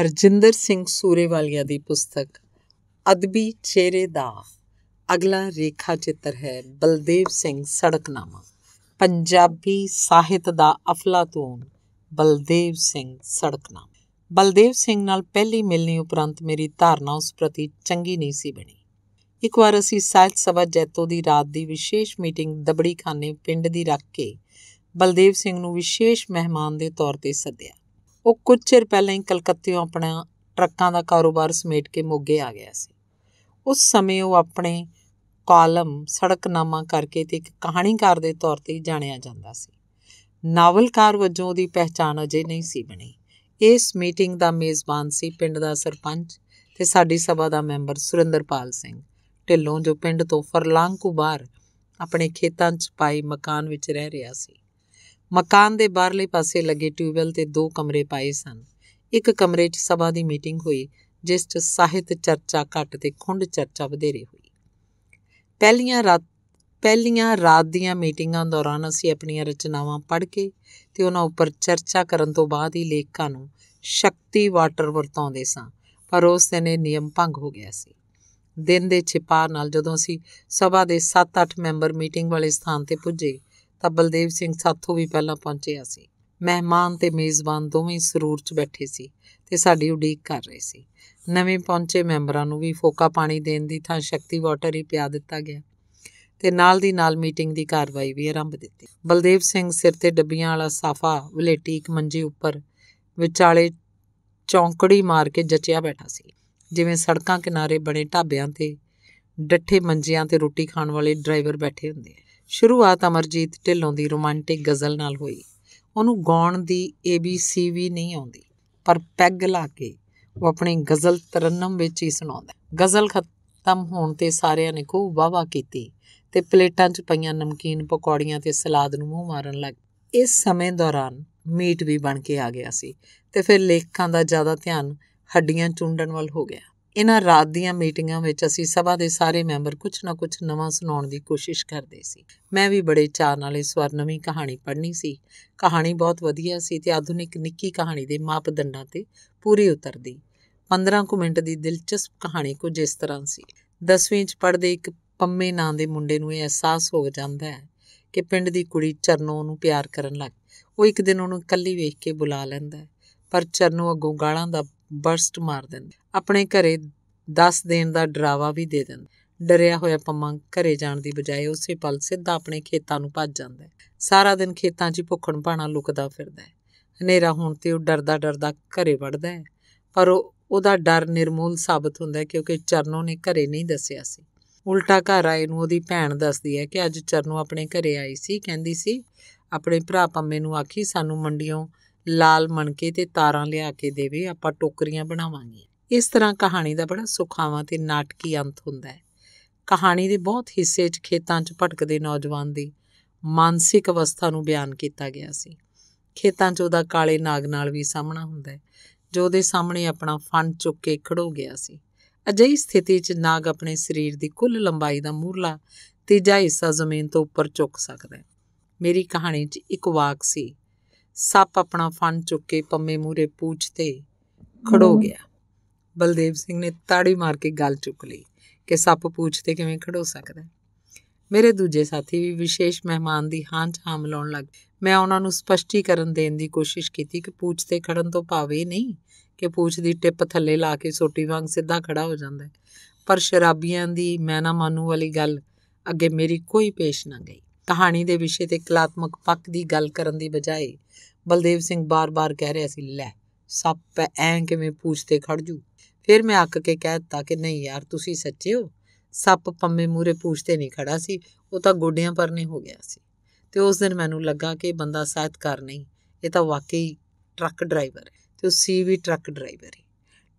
ਹਰਜਿੰਦਰ ਸਿੰਘ ਸੂਰੇਵਾਲੀਆ ਦੀ ਪੁਸਤਕ ਅਦਬੀ ਚਿਹਰੇ ਦਾ ਅਗਲਾ ਰੇਖਾ ਚਿੱਤਰ ਹੈ ਬਲਦੇਵ ਸਿੰਘ ਸੜਕਨਾਮਾ ਪੰਜਾਬੀ ਸਾਹਿਤ ਦਾ ਅਫਲਾਤੂਨ ਬਲਦੇਵ ਸਿੰਘ ਸੜਕਨਾਮਾ ਬਲਦੇਵ ਸਿੰਘ ਨਾਲ ਪਹਿਲੀ ਮਿਲਣੀ ਉਪਰੰਤ ਮੇਰੀ ਧਾਰਨਾ ਉਸ ਪ੍ਰਤੀ ਚੰਗੀ ਨਹੀਂ ਸੀ ਬਣੀ ਇੱਕ ਵਾਰ ਅਸੀਂ ਸਾਹਿਤ ਸਭਾ ਜੈਤੋ ਦੀ ਰਾਤ ਦੀ ਵਿਸ਼ੇਸ਼ ਮੀਟਿੰਗ ਦਬੜੀ ਖਾਨੇ ਪਿੰਡ ਦੀ ਰੱਖ ਕੇ ਬਲਦੇਵ ਸਿੰਘ ਨੂੰ ਵਿਸ਼ੇਸ਼ ਮਹਿਮਾਨ ਦੇ ਤੌਰ ਤੇ ਸੱਦਿਆ ਉਹ ਕੁਝ ਚਿਰ ਪਹਿਲਾਂ ਹੀ ਕਲਕੱਤਿਓਂ ਆਪਣਾ ਟਰੱਕਾਂ ਦਾ ਕਾਰੋਬਾਰ ਸਮੇਟ ਕੇ ਮੋਗੇ ਆ ਗਿਆ ਸੀ ਉਸ ਸਮੇਂ ਉਹ ਆਪਣੇ ਕਾਲਮ ਸੜਕਨਾਮਾ ਕਰਕੇ ਤੇ ਇੱਕ ਕਹਾਣੀਕਾਰ ਦੇ ਤੌਰ ਤੇ ਜਾਣਿਆ ਜਾਂਦਾ ਸੀ ਨਾਵਲਕਾਰ ਵਜੋਂ ਉਹਦੀ ਪਹਿਚਾਣ ਅਜੇ ਨਹੀਂ ਸੀ ਬਣੀ ਇਸ ਮੀਟਿੰਗ ਦਾ ਮੇਜ਼ਬਾਨ ਸੀ ਪਿੰਡ ਦਾ ਸਰਪੰਚ ਤੇ ਸਾਡੀ ਸਭਾ ਦਾ ਮੈਂਬਰ ਸੁਰਿੰਦਰਪਾਲ ਸਿੰਘ ਢਿੱਲੋਂ ਜੋ ਪਿੰਡ ਤੋਂ ਫਰਲਾਂਗ ਬਾਹਰ ਆਪਣੇ ਖੇਤਾਂ 'ਚ ਪਾਈ ਮਕਾਨ ਵਿੱਚ ਰਹਿ ਰਿਹਾ ਸੀ ਮਕਾਨ ਦੇ ਬਾਹਰਲੇ ਪਾਸੇ ਲੱਗੇ ਟਿਊਬਵੈਲ ਤੇ ਦੋ ਕਮਰੇ ਪਾਏ ਸਨ ਇੱਕ ਕਮਰੇ 'ਚ ਸਭਾ ਦੀ ਮੀਟਿੰਗ ਹੋਈ ਜਿਸ 'ਚ ਸਾਹਿਤ ਚਰਚਾ ਘੱਟ ਤੇ ਖੁੰਡ ਚਰਚਾ ਵਧੇਰੇ ਹੋਈ ਪਹਿਲੀਆਂ ਰਾਤ ਪਹਿਲੀਆਂ ਰਾਤ ਦੀਆਂ ਮੀਟਿੰਗਾਂ ਦੌਰਾਨ ਅਸੀਂ ਆਪਣੀਆਂ ਰਚਨਾਵਾਂ ਪੜ੍ਹ ਕੇ ਤੇ ਉਹਨਾਂ ਉੱਪਰ ਚਰਚਾ ਕਰਨ ਤੋਂ ਬਾਅਦ ਹੀ ਲੇਖਕਾਂ ਨੂੰ ਸ਼ਕਤੀ ਵਾਟਰ ਵਰਤਾਉਂਦੇ ਸਾਂ ਪਰ ਉਸ ਦਿਨ ਇਹ ਨਿਯਮ ਭੰਗ ਹੋ ਗਿਆ ਸੀ ਦਿਨ ਦੇ ਛਿਪਾ ਨਾਲ ਜਦੋਂ ਅਸੀਂ ਸਭਾ ਦੇ 7-8 ਮੈਂਬਰ ਮੀਟਿੰਗ ਵਾਲੇ ਸਥਾਨ ਤੇ ਪੁੱਜੇ ਤਾਂ ਬਲਦੇਵ ਸਿੰਘ ਸਾਥੋਂ ਵੀ ਪਹਿਲਾਂ ਪਹੁੰਚਿਆ ਸੀ ਮਹਿਮਾਨ ਤੇ ਮੇਜ਼ਬਾਨ ਦੋਵੇਂ ਸਰੂਰ 'ਚ ਬੈਠੇ ਸੀ ਤੇ ਸਾਡੀ ਉਡੀਕ ਕਰ ਰਹੇ ਸੀ ਨਵੇਂ ਪਹੁੰਚੇ ਮੈਂਬਰਾਂ ਨੂੰ ਵੀ ਫੋਕਾ ਪਾਣੀ ਦੇਣ ਦੀ ਥਾਂ ਸ਼ਕਤੀ ਵਾਟਰ ਹੀ ਪਿਆ ਦਿੱਤਾ ਗਿਆ ਤੇ ਨਾਲ ਦੀ ਨਾਲ ਮੀਟਿੰਗ ਦੀ ਕਾਰਵਾਈ ਵੀ ਆਰੰਭ ਦਿੱਤੀ ਬਲਦੇਵ ਸਿੰਘ ਸਿਰ ਤੇ ਡੱਬੀਆਂ ਵਾਲਾ ਸਾਫਾ ਵਲੇਟੀ ਇੱਕ ਮੰਜੇ ਉੱਪਰ ਵਿਚਾਲੇ ਚੌਂਕੜੀ ਮਾਰ ਕੇ ਜਚਿਆ ਬੈਠਾ ਸੀ ਜਿਵੇਂ ਸੜਕਾਂ ਕਿਨਾਰੇ ਬਣੇ ਢਾਬਿਆਂ ਤੇ ਡੱਠੇ ਮੰਜਿਆਂ ਤੇ ਰੋਟੀ ਖਾਣ ਵਾਲੇ ਡਰਾਈਵਰ ਬੈਠੇ ਹੁੰਦੇ ਆ ਸ਼ੁਰੂਆਤ ਅਮਰਜੀਤ ਢਿੱਲੋਂ ਦੀ ਰੋਮਾਂਟਿਕ ਗਜ਼ਲ ਨਾਲ ਹੋਈ ਉਹਨੂੰ ਗਾਉਣ ਦੀ ABC ਵੀ ਨਹੀਂ ਆਉਂਦੀ ਪਰ ਪੈਗ ਲਾ ਕੇ ਉਹ ਆਪਣੀ ਗਜ਼ਲ ਤਰਨਮ ਵਿੱਚ ਹੀ ਸੁਣਾਉਂਦਾ ਗਜ਼ਲ ਖਤਮ ਹੋਣ ਤੇ ਸਾਰਿਆਂ ਨੇ ਖੂਬ ਵਾਵਾ ਕੀਤੀ ਤੇ ਪਲੇਟਾਂ 'ਚ ਪਈਆਂ ਨਮਕੀਨ ਪਕੌੜੀਆਂ ਤੇ ਸਲਾਦ ਨੂੰ ਮੂੰਹ ਮਾਰਨ ਲੱਗ ਇਸ ਸਮੇਂ ਦੌਰਾਨ ਮੀਟ ਵੀ ਬਣ ਕੇ ਆ ਗਿਆ ਸੀ ਤੇ ਫਿਰ ਲੇਖਕਾਂ ਦਾ ਜ਼ਿਆਦਾ ਧਿਆਨ ਹੱਡੀਆਂ ਚੁੰਡਣ ਵੱਲ ਹੋ ਗਿਆ ਇਹਨਾਂ ਰਾਤ ਦੀਆਂ ਮੀਟਿੰਗਾਂ ਵਿੱਚ ਅਸੀਂ ਸਭਾ ਦੇ ਸਾਰੇ ਮੈਂਬਰ ਕੁਝ ਨਾ ਕੁਝ ਨਵਾਂ ਸੁਣਾਉਣ ਦੀ ਕੋਸ਼ਿਸ਼ ਕਰਦੇ ਸੀ ਮੈਂ ਵੀ ਬੜੇ ਚਾਅ ਨਾਲ ਇਸ ਵਾਰ ਨਵੀਂ ਕਹਾਣੀ ਪੜ੍ਹਨੀ ਸੀ ਕਹਾਣੀ ਬਹੁਤ ਵਧੀਆ ਸੀ ਤੇ ਆਧੁਨਿਕ ਨਿੱਕੀ ਕਹਾਣੀ ਦੇ ਮਾਪਦੰਡਾਂ ਤੇ ਪੂਰੀ ਉਤਰਦੀ 15 ਕੁ ਮਿੰਟ ਦੀ ਦਿਲਚਸਪ ਕਹਾਣੀ ਕੁਝ ਇਸ ਤਰ੍ਹਾਂ ਸੀ 10ਵੀਂ ਚ ਪੜ੍ਹਦੇ ਇੱਕ ਪੰਮੇ ਨਾਂ ਦੇ ਮੁੰਡੇ ਨੂੰ ਇਹ ਅਹਿਸਾਸ ਹੋ ਜਾਂਦਾ ਹੈ ਕਿ ਪਿੰਡ ਦੀ ਕੁੜੀ ਚਰਨੋ ਨੂੰ ਪਿਆਰ ਕਰਨ ਲੱਗ ਉਹ ਇੱਕ ਦਿਨ ਉਹਨੂੰ ਇਕੱਲੀ ਵੇਖ ਕੇ ਬੁਲਾ ਲੈਂਦਾ ਪਰ ਚਰਨੋ ਅੱਗੋਂ ਗਾਲਾਂ ਦਾ ਬਰਸਟ ਮਾਰ ਦਿੰਦੇ ਆਪਣੇ ਘਰੇ ਦੱਸ ਦੇਣ ਦਾ ਡਰਾਵਾ ਵੀ ਦੇ ਦਿੰਦੇ ਡਰਿਆ ਹੋਇਆ ਪੰਮਾ ਘਰੇ ਜਾਣ ਦੀ ਬਜਾਏ ਉਸੇ ਪਲ ਸਿੱਧਾ ਆਪਣੇ ਖੇਤਾਂ ਨੂੰ ਭੱਜ ਜਾਂਦਾ ਹੈ ਸਾਰਾ ਦਿਨ ਖੇਤਾਂ 'ਚ ਭੁੱਖਣ ਭਾਣਾ ਲੁਕਦਾ ਫਿਰਦਾ ਹੈ ਹਨੇਰਾ ਹੋਣ ਤੇ ਉਹ ਡਰਦਾ ਡਰਦਾ ਘਰੇ ਵੜਦਾ ਹੈ ਪਰ ਉਹ ਉਹਦਾ ਡਰ ਨਿਰਮੂਲ ਸਾਬਤ ਹੁੰਦਾ ਕਿਉਂਕਿ ਚਰਨੋਂ ਨੇ ਘਰੇ ਨਹੀਂ ਦੱਸਿਆ ਸੀ ਉਲਟਾ ਘਰ ਆਏ ਨੂੰ ਉਹਦੀ ਭੈਣ ਦੱਸਦੀ ਹੈ ਕਿ ਅੱਜ ਚਰਨੋਂ ਆਪਣੇ ਘਰੇ ਆਈ ਸੀ ਕਹਿੰਦੀ ਸੀ ਆਪਣੇ ਭਰਾ ਪੰਮੇ ਨੂੰ ਆਖੀ ਸਾਨੂੰ ਮੰਡੀਆਂ ਲਾਲ ਮਣਕੇ ਤੇ ਤਾਰਾਂ ਲਿਆ ਕੇ ਦੇਵੇ ਆਪਾਂ ਟੋਕਰੀਆਂ ਬਣਾਵਾਂਗੇ ਇਸ ਤਰ੍ਹਾਂ ਕਹਾਣੀ ਦਾ ਬੜਾ ਸੁਖਾਵਾਂ ਤੇ ਨਾਟਕੀ ਅੰਤ ਹੁੰਦਾ ਹੈ ਕਹਾਣੀ ਦੇ ਬਹੁਤ ਹਿੱਸੇ 'ਚ ਖੇਤਾਂ 'ਚ ਭਟਕਦੇ ਨੌਜਵਾਨ ਦੀ ਮਾਨਸਿਕ ਅਵਸਥਾ ਨੂੰ ਬਿਆਨ ਕੀਤਾ ਗਿਆ ਸੀ ਖੇਤਾਂ 'ਚ ਉਹਦਾ ਕਾਲੇ ਨਾਗ ਨਾਲ ਵੀ ਸਾਹਮਣਾ ਹੁੰਦਾ ਹੈ ਜੋ ਉਹਦੇ ਸਾਹਮਣੇ ਆਪਣਾ ਫਨ ਚੁੱਕ ਕੇ ਖੜੋ ਗਿਆ ਸੀ ਅਜਿਹੀ ਸਥਿਤੀ 'ਚ ਨਾਗ ਆਪਣੇ ਸਰੀਰ ਦੀ ਕੁੱਲ ਲੰਬਾਈ ਦਾ ਮੂਰਲਾ ਤੀਜਾ ਹਿੱਸਾ ਜ਼ਮੀਨ ਤੋਂ ਉੱਪਰ ਚੁੱਕ ਸਕਦਾ ਹੈ ਮੇਰੀ ਕਹਾਣੀ 'ਚ ਇੱਕ ਵਾਕ ਸੀ ਸੱਪ ਆਪਣਾ ਫਨ ਚੁੱਕ ਕੇ ਪੰਮੇ ਮੂਰੇ ਪੂਛ ਤੇ ਖੜੋ ਗਿਆ ਬਲਦੇਵ ਸਿੰਘ ਨੇ ਤਾੜੀ ਮਾਰ ਕੇ ਗੱਲ ਚੁੱਕ ਲਈ ਕਿ ਸੱਪ ਪੂਛ ਤੇ ਕਿਵੇਂ ਖੜੋ ਸਕਦਾ ਹੈ ਮੇਰੇ ਦੂਜੇ ਸਾਥੀ ਵੀ ਵਿਸ਼ੇਸ਼ ਮਹਿਮਾਨ ਦੀ ਹਾਂ ਚ ਹਾਂ ਲੱਗ ਮੈਂ ਉਹਨਾਂ ਨੂੰ ਸਪਸ਼ਟੀਕਰਨ ਦੇਣ ਦੀ ਕੋਸ਼ਿਸ਼ ਕੀਤੀ ਕਿ ਪੂਛ ਤੇ ਖੜਨ ਤੋਂ ਭਾਵੇਂ ਨਹੀਂ ਕਿ ਪੂਛ ਦੀ ਟਿਪ ਥੱਲੇ ਲਾ ਕੇ ਸੋਟੀ ਵਾਂਗ ਸਿੱਧਾ ਖੜਾ ਹੋ ਜਾਂਦਾ ਹੈ ਪਰ ਸ਼ਰਾਬੀਆਂ ਦੀ ਮੈਨਾ ਮਾਨੂ ਵਾਲੀ ਗੱਲ ਅੱਗੇ ਮੇਰੀ ਕੋਈ ਪੇਸ਼ ਨਾ ਗਈ ਕਹਾਣੀ ਦੇ ਵਿਸ਼ੇ ਤੇ ਕਲਾਤਮਕ ਪੱਖ ਦੀ ਗੱਲ ਕਰਨ ਦੀ ਬਜਾਏ ਬਲਦੇਵ ਸਿੰਘ ਬਾਰ-ਬਾਰ ਕਹਿ ਰਿਹਾ ਸੀ ਲੈ ਸੱਪ ਐਂ ਕਿਵੇਂ ਪੁੱਛਦੇ ਖੜ ਜੂ ਫਿਰ ਮੈਂ ਅੱਕ ਕੇ ਕਹਿ ਦਿੱਤਾ ਕਿ ਨਹੀਂ ਯਾਰ ਤੁਸੀਂ ਸੱਚੇ ਹੋ ਸੱਪ ਪੰਮੇ ਮੂਰੇ ਪੁੱਛਦੇ ਨਹੀਂ ਖੜਾ ਸੀ ਉਹ ਤਾਂ ਗੋਡਿਆਂ ਪਰ ਨਹੀਂ ਹੋ ਗਿਆ ਸੀ ਤੇ ਉਸ ਦਿਨ ਮੈਨੂੰ ਲੱਗਾ ਕਿ ਬੰਦਾ ਸਾਹਿਤਕਾਰ ਨਹੀਂ ਇਹ ਤਾਂ ਵਾਕਈ ਟਰੱਕ ਡਰਾਈਵਰ ਹੈ ਤੇ ਉਹ ਸੀ ਵੀ ਟਰੱਕ ਡਰਾਈਵਰ ਹੈ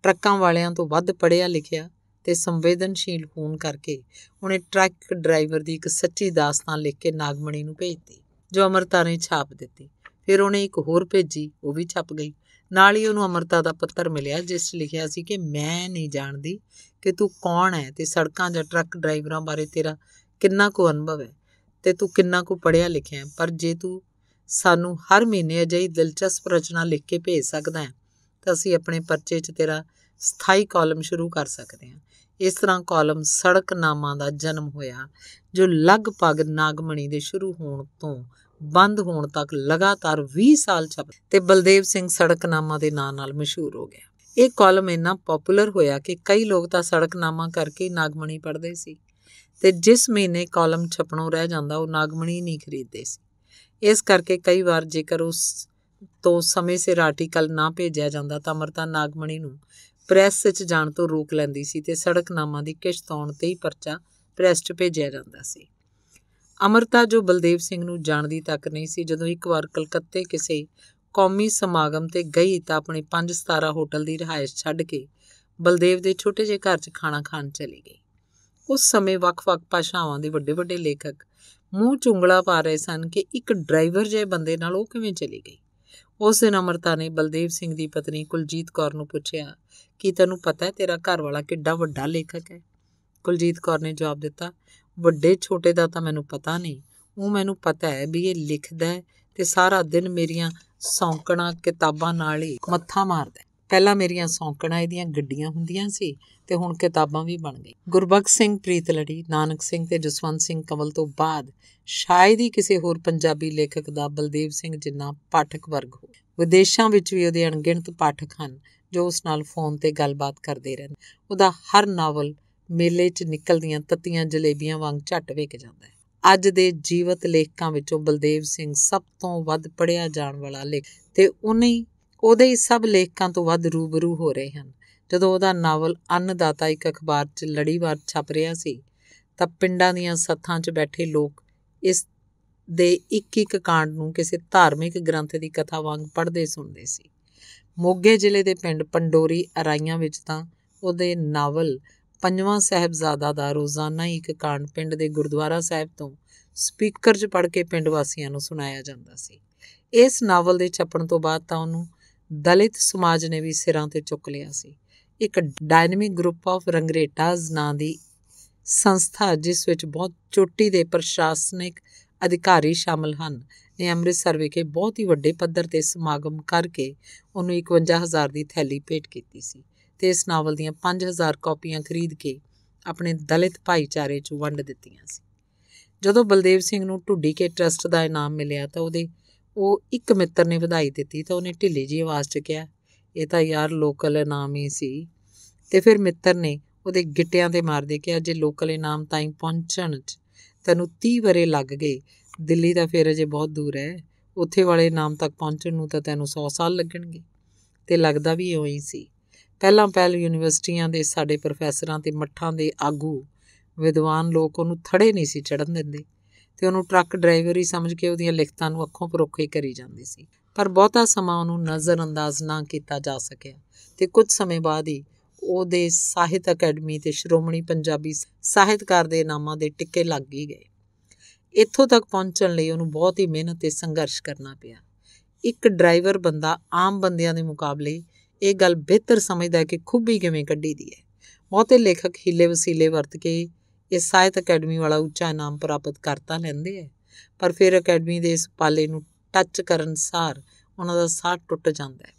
ਟਰੱਕਾਂ ਵਾਲਿਆਂ ਤੋਂ ਵੱਧ ਪੜਿਆ ਲਿਖਿਆ ਤੇ ਸੰਵੇਦਨਸ਼ੀਲ ਹੋਣ ਕਰਕੇ ਉਹਨੇ ਟਰੱਕ ਡਰਾਈਵਰ ਦੀ ਇੱਕ ਸੱਚੀ ਦਾਸਤਾਨ ਲਿਖ ਕੇ ਨਾਗਮਣੀ ਨੂੰ ਦਿੱਤੀ ਜੋ ਅਮਰਤਾ ਨੇ ਛਾਪ ਦਿੱਤੀ ਫਿਰ ਉਹਨੇ ਇੱਕ ਹੋਰ ਭੇਜੀ ਉਹ ਵੀ ਛਪ ਗਈ ਨਾਲ ਹੀ ਉਹਨੂੰ ਅਮਰਤਾ ਦਾ ਪੱਤਰ ਮਿਲਿਆ ਜਿਸ 'ਚ ਲਿਖਿਆ ਸੀ ਕਿ ਮੈਂ ਨਹੀਂ ਜਾਣਦੀ ਕਿ ਤੂੰ ਕੌਣ ਹੈ ਤੇ ਸੜਕਾਂ ਜਾਂ ਟਰੱਕ ਡਰਾਈਵਰਾਂ ਬਾਰੇ ਤੇਰਾ ਕਿੰਨਾ ਕੁ ਅਨੁਭਵ ਹੈ ਤੇ ਤੂੰ ਕਿੰਨਾ ਕੁ ਪੜਿਆ ਲਿਖਿਆ ਪਰ ਜੇ ਤੂੰ ਸਾਨੂੰ ਹਰ ਮਹੀਨੇ ਅਜਿਹੀ ਦਿਲਚਸਪ ਰਚਨਾ ਲਿਖ ਕੇ ਭੇਜ ਸਕਦਾ ਹੈ ਤਾਂ ਅਸੀਂ ਆਪਣੇ ਪਰਚੇ 'ਚ ਤੇਰਾ ਸਥਾਈ ਕਾਲਮ ਸ਼ੁਰੂ ਕਰ ਸਕਦੇ ਹਾਂ ਇਸ ਤਰ੍ਹਾਂ ਕਾਲਮ ਸੜਕ ਨਾਮਾਂ ਦਾ ਜਨਮ ਹੋਇਆ ਜੋ ਲਗਭਗ ਨਾਗਮਣੀ ਦੇ ਸ਼ੁਰੂ ਹੋਣ ਤੋਂ ਬੰਦ ਹੋਣ ਤੱਕ ਲਗਾਤਾਰ 20 ਸਾਲ ਚੱਲ ਤੇ ਬਲਦੇਵ ਸਿੰਘ ਸੜਕਨਾਮਾ ਦੇ ਨਾਂ ਨਾਲ ਮਸ਼ਹੂਰ ਹੋ ਗਿਆ ਇਹ ਕਾਲਮ ਇੰਨਾ ਪਪੂਲਰ ਹੋਇਆ ਕਿ ਕਈ ਲੋਕ ਤਾਂ ਸੜਕਨਾਮਾ ਕਰਕੇ ਨਾਗਮਣੀ ਪੜ੍ਹਦੇ ਸੀ ਤੇ ਜਿਸ ਮਹੀਨੇ ਕਾਲਮ ਛਪਣੋਂ ਰਹਿ ਜਾਂਦਾ ਉਹ ਨਾਗਮਣੀ ਨਹੀਂ ਖਰੀਦਦੇ ਸੀ ਇਸ ਕਰਕੇ ਕਈ ਵਾਰ ਜੇਕਰ ਉਸ ਤੋਂ ਸਮੇਂ ਸਿਰ ਆਰਟੀਕਲ ਨਾ ਭੇਜਿਆ ਜਾਂਦਾ ਤਾਂ ਅਮਰਤਾ ਨਾਗਮਣੀ ਨੂੰ ਪ੍ਰੈਸ 'ਚ ਜਾਣ ਤੋਂ ਰੋਕ ਲੈਂਦੀ ਸੀ ਤੇ ਸੜਕਨਾਮਾ ਦੀ ਕਿਸ਼ਤ ਆਉਣ ਤੇ ਹੀ ਪਰਚਾ ਪ੍ਰੈਸ 'ਚ ਭੇਜਿਆ ਜਾਂਦਾ ਸੀ ਅਮਰਤਾ ਜੋ ਬਲਦੇਵ ਸਿੰਘ ਨੂੰ ਜਾਣਦੀ ਤੱਕ ਨਹੀਂ ਸੀ ਜਦੋਂ ਇੱਕ ਵਾਰ ਕਲਕੱਤੇ ਕਿਸੇ ਕੌਮੀ ਸਮਾਗਮ ਤੇ ਗਈ ਤਾਂ ਆਪਣੇ 5 ਸਤਾਰਾ ਹੋਟਲ ਦੀ ਰਹਾਇਸ਼ ਛੱਡ ਕੇ ਬਲਦੇਵ ਦੇ ਛੋਟੇ ਜਿਹੇ ਘਰ 'ਚ ਖਾਣਾ ਖਾਣ ਚਲੀ ਗਈ ਉਸ ਸਮੇਂ ਵੱਖ-ਵੱਖ ਭਾਸ਼ਾਵਾਂ ਦੇ ਵੱਡੇ-ਵੱਡੇ ਲੇਖਕ ਮੂੰਹ ਚੁੰਗਲਾ ਪਾ ਰਹੇ ਸਨ ਕਿ ਇੱਕ ਡਰਾਈਵਰ ਜਿਹੇ ਬੰਦੇ ਨਾਲ ਉਹ ਕਿਵੇਂ ਚਲੀ ਗਈ ਉਸ ਦਿਨ ਅਮਰਤਾ ਨੇ ਬਲਦੇਵ ਸਿੰਘ ਦੀ ਪਤਨੀ ਕੁਲਜੀਤ ਕੌਰ ਨੂੰ ਪੁੱਛਿਆ ਕਿ ਤੈਨੂੰ ਪਤਾ ਹੈ ਤੇਰਾ ਘਰ ਵਾਲਾ ਕਿੱਡਾ ਵੱਡਾ ਲੇਖਕ ਹੈ ਕੁਲਜੀਤ ਕੌਰ ਨੇ ਜਵਾਬ ਦਿੱਤਾ ਵੱਡੇ ਛੋਟੇ ਦਾ ਤਾਂ ਮੈਨੂੰ ਪਤਾ ਨਹੀਂ ਉਹ ਮੈਨੂੰ ਪਤਾ ਹੈ ਵੀ ਇਹ ਲਿਖਦਾ ਤੇ ਸਾਰਾ ਦਿਨ ਮੇਰੀਆਂ ਸੌਂਕਣਾ ਕਿਤਾਬਾਂ ਨਾਲ ਹੀ ਮੱਥਾ ਮਾਰਦਾ ਪਹਿਲਾਂ ਮੇਰੀਆਂ ਸੌਂਕਣਾ ਇਹਦੀਆਂ ਗੱਡੀਆਂ ਹੁੰਦੀਆਂ ਸੀ ਤੇ ਹੁਣ ਕਿਤਾਬਾਂ ਵੀ ਬਣ ਗਈ ਗੁਰਬਖਸ਼ ਸਿੰਘ ਪ੍ਰੀਤਲੜੀ ਨਾਨਕ ਸਿੰਘ ਤੇ ਜਸਵੰਤ ਸਿੰਘ ਕਮਲ ਤੋਂ ਬਾਅਦ ਸ਼ਾਇਦ ਹੀ ਕਿਸੇ ਹੋਰ ਪੰਜਾਬੀ ਲੇਖਕ ਦਾ ਬਲਦੇਵ ਸਿੰਘ ਜਿੰਨਾ ਪਾਠਕ ਵਰਗ ਹੋ ਵਿਦੇਸ਼ਾਂ ਵਿੱਚ ਵੀ ਉਹਦੇ ਅਣਗਿਣਤ ਪਾਠਕ ਹਨ ਜੋ ਉਸ ਨਾਲ ਫੋਨ ਤੇ ਗੱਲਬਾਤ ਕਰਦੇ ਰਹਿੰਦੇ ਉਹਦਾ ਹਰ ਨਾਵਲ ਮੇਲੇ 'ਚ ਨਿਕਲਦੀਆਂ ਤੱਤੀਆਂ ਜਲੇਬੀਆਂ ਵਾਂਗ ਝੱਟ ਵੇਖ ਜਾਂਦਾ ਹੈ ਅੱਜ ਦੇ ਜੀਵਤ ਲੇਖਕਾਂ ਵਿੱਚੋਂ ਬਲਦੇਵ ਸਿੰਘ ਸਭ ਤੋਂ ਵੱਧ ਪੜਿਆ ਜਾਣ ਵਾਲਾ ਲੇਖ ਤੇ ਉਹਨੇ ਉਹਦੇ ਹੀ ਸਭ ਲੇਖਕਾਂ ਤੋਂ ਵੱਧ ਰੂਬਰੂ ਹੋ ਰਹੇ ਹਨ ਜਦੋਂ ਉਹਦਾ ਨਾਵਲ ਅੰਨਦਾਤਾ ਇੱਕ ਅਖਬਾਰ 'ਚ ਲੜੀਵਾਰ ਛਪ ਰਿਹਾ ਸੀ ਤਾਂ ਪਿੰਡਾਂ ਦੀਆਂ ਸੱਥਾਂ 'ਚ ਬੈਠੇ ਲੋਕ ਇਸ ਦੇ ਇੱਕ ਇੱਕ ਕਾਂਡ ਨੂੰ ਕਿਸੇ ਧਾਰਮਿਕ ਗ੍ਰੰਥ ਦੀ ਕਥਾ ਵਾਂਗ ਪੜ੍ਹਦੇ ਸੁਣਦੇ ਸੀ ਮੋਗੇ ਜ਼ਿਲ੍ਹੇ ਦੇ ਪਿੰਡ ਪੰਡੋਰੀ ਅਰਾਈਆਂ ਵਿੱਚ ਤਾਂ ਉਹਦੇ ਨਾਵਲ ਪੰਜਵਾਂ ਸਹਿਬਜ਼ਾਦਾ ਦਾ ਰੋਜ਼ਾਨਾ ਇੱਕ ਕਾਂਡ ਪਿੰਡ ਦੇ ਗੁਰਦੁਆਰਾ ਸਾਹਿਬ ਤੋਂ ਸਪੀਕਰ 'ਚ ਪੜ ਕੇ ਪਿੰਡ ਵਾਸੀਆਂ ਨੂੰ ਸੁਣਾਇਆ ਜਾਂਦਾ ਸੀ ਇਸ ਨਾਵਲ ਦੇ ਛਪਣ ਤੋਂ ਬਾਅਦ ਤਾਂ ਉਹਨੂੰ ਦਲਿਤ ਸਮਾਜ ਨੇ ਵੀ ਸਿਰਾਂ ਤੇ ਚੁੱਕ ਲਿਆ ਸੀ ਇੱਕ ਡਾਇਨਾਮਿਕ ਗਰੁੱਪ ਆਫ ਰੰਗਰੇਟਾਜ਼ ਨਾਂ ਦੀ ਸੰਸਥਾ ਜਿਸ ਵਿੱਚ ਬਹੁਤ ਚੋਟੀ ਦੇ ਪ੍ਰਸ਼ਾਸਨਿਕ ਅਧਿਕਾਰੀ ਸ਼ਾਮਲ ਹਨ ਨੇ ਅੰਮ੍ਰਿਤਸਰ ਵਿਖੇ ਬਹੁਤ ਹੀ ਵੱਡੇ ਪੱਧਰ ਤੇ ਸਮਾਗਮ ਕਰਕੇ ਉਹਨੂੰ 51000 ਦੀ ਥੈਲੀ ਭੇਟ ਕੀਤੀ ਸੀ ਤੇ ਇਸ ਨਾਵਲ ਦੀਆਂ 5000 ਕਾਪੀਆਂ ਖਰੀਦ ਕੇ ਆਪਣੇ ਦਲਿਤ ਭਾਈਚਾਰੇ 'ਚ ਵੰਡ ਦਿੱਤੀਆਂ ਸੀ ਜਦੋਂ ਬਲਦੇਵ ਸਿੰਘ ਨੂੰ ਢੁੱਡੀ ਕੇ ਟਰਸਟ ਦਾ ਇਨਾਮ ਮਿਲਿਆ ਤਾਂ ਉਹਦੇ ਉਹ ਇੱਕ ਮਿੱਤਰ ਨੇ ਵਧਾਈ ਦਿੱਤੀ ਤਾਂ ਉਹਨੇ ਢਿੱਲੀ ਜੀ ਆਵਾਜ਼ 'ਚ ਕਿਹਾ ਇਹ ਤਾਂ ਯਾਰ ਲੋਕਲ ਇਨਾਮ ਹੀ ਸੀ ਤੇ ਫਿਰ ਮਿੱਤਰ ਨੇ ਉਹਦੇ ਗਿੱਟਿਆਂ ਤੇ ਮਾਰਦੇ ਕਿਹਾ ਜੇ ਲੋਕਲ ਇਨਾਮ ਤਾਈਂ ਪਹੁੰਚਣ 'ਚ ਤੈਨੂੰ 30 ਬਰੇ ਲੱਗ ਗਏ ਦਿੱਲੀ ਦਾ ਫੇਰ ਅਜੇ ਬਹੁਤ ਦੂਰ ਹੈ ਉੱਥੇ ਵਾਲੇ ਨਾਮ ਤੱਕ ਪਹੁੰਚਣ ਨੂੰ ਤਾਂ ਤੈਨੂੰ 100 ਸਾਲ ਲੱਗਣਗੇ ਤੇ ਲੱਗਦਾ ਵੀ ਓਹੀ ਸੀ ਪਹਿਲਾਂ ਪਹਿਲ ਯੂਨੀਵਰਸਿਟੀਆਂ ਦੇ ਸਾਡੇ ਪ੍ਰੋਫੈਸਰਾਂ ਤੇ ਮੱਠਾਂ ਦੇ ਆਗੂ ਵਿਦਵਾਨ ਲੋਕ ਉਹਨੂੰ ਥੜੇ ਨਹੀਂ ਸੀ ਚੜਨ ਦਿੰਦੇ ਤੇ ਉਹਨੂੰ ਟਰੱਕ ਡਰਾਈਵਰ ਹੀ ਸਮਝ ਕੇ ਉਹਦੀਆਂ ਲਿਖਤਾਂ ਨੂੰ ਅੱਖੋਂ ਪਰੋਖੇ ਕਰੀ ਜਾਂਦੇ ਸੀ ਪਰ ਬਹੁਤਾ ਸਮਾਂ ਉਹਨੂੰ ਨਜ਼ਰ ਅੰਦਾਜ਼ ਨਾ ਕੀਤਾ ਜਾ ਸਕਿਆ ਤੇ ਕੁਝ ਸਮੇਂ ਬਾਅਦ ਹੀ ਉਹਦੇ ਸਾਹਿਤ ਅਕੈਡਮੀ ਤੇ ਸ਼੍ਰੋਮਣੀ ਪੰਜਾਬੀ ਸਾਹਿਤਕਾਰ ਦੇ ਨਾਮਾਂ ਦੇ ਟਿੱਕੇ ਲੱਗ ਹੀ ਗਏ ਇੱਥੋਂ ਤੱਕ ਪਹੁੰਚਣ ਲਈ ਉਹਨੂੰ ਬਹੁਤ ਹੀ ਮਿਹਨਤ ਤੇ ਸੰਘਰਸ਼ ਕਰਨਾ ਪਿਆ ਇੱਕ ਡਰਾਈਵਰ ਬੰਦਾ ਆਮ ਬੰਦਿਆਂ ਦੇ ਮੁਕਾਬਲੇ ਇਹ ਗੱਲ ਬਿਹਤਰ ਸਮਝਦਾ ਹੈ ਕਿ ਖੁੱਬੀ ਕਿਵੇਂ ਕੱਢੀ ਦੀ ਹੈ ਬਹੁਤੇ ਲੇਖਕ ਹਿੱਲੇ ਵਸੀਲੇ ਵਰਤ ਕੇ ਇਸ ਸਾਹਿਤ ਅਕੈਡਮੀ ਵਾਲਾ ਉੱਚਾ ਨਾਮ ਪ੍ਰਾਪਤ ਕਰਤਾ ਲੈਂਦੇ ਆ ਪਰ ਫਿਰ ਅਕੈਡਮੀ ਦੇ ਇਸ ਪਾਲੇ ਨੂੰ ਟੱਚ ਕਰਨ ਸਾਰ ਉਹਨਾਂ ਦਾ ਸਾਹ ਟੁੱਟ ਜਾਂਦਾ ਹੈ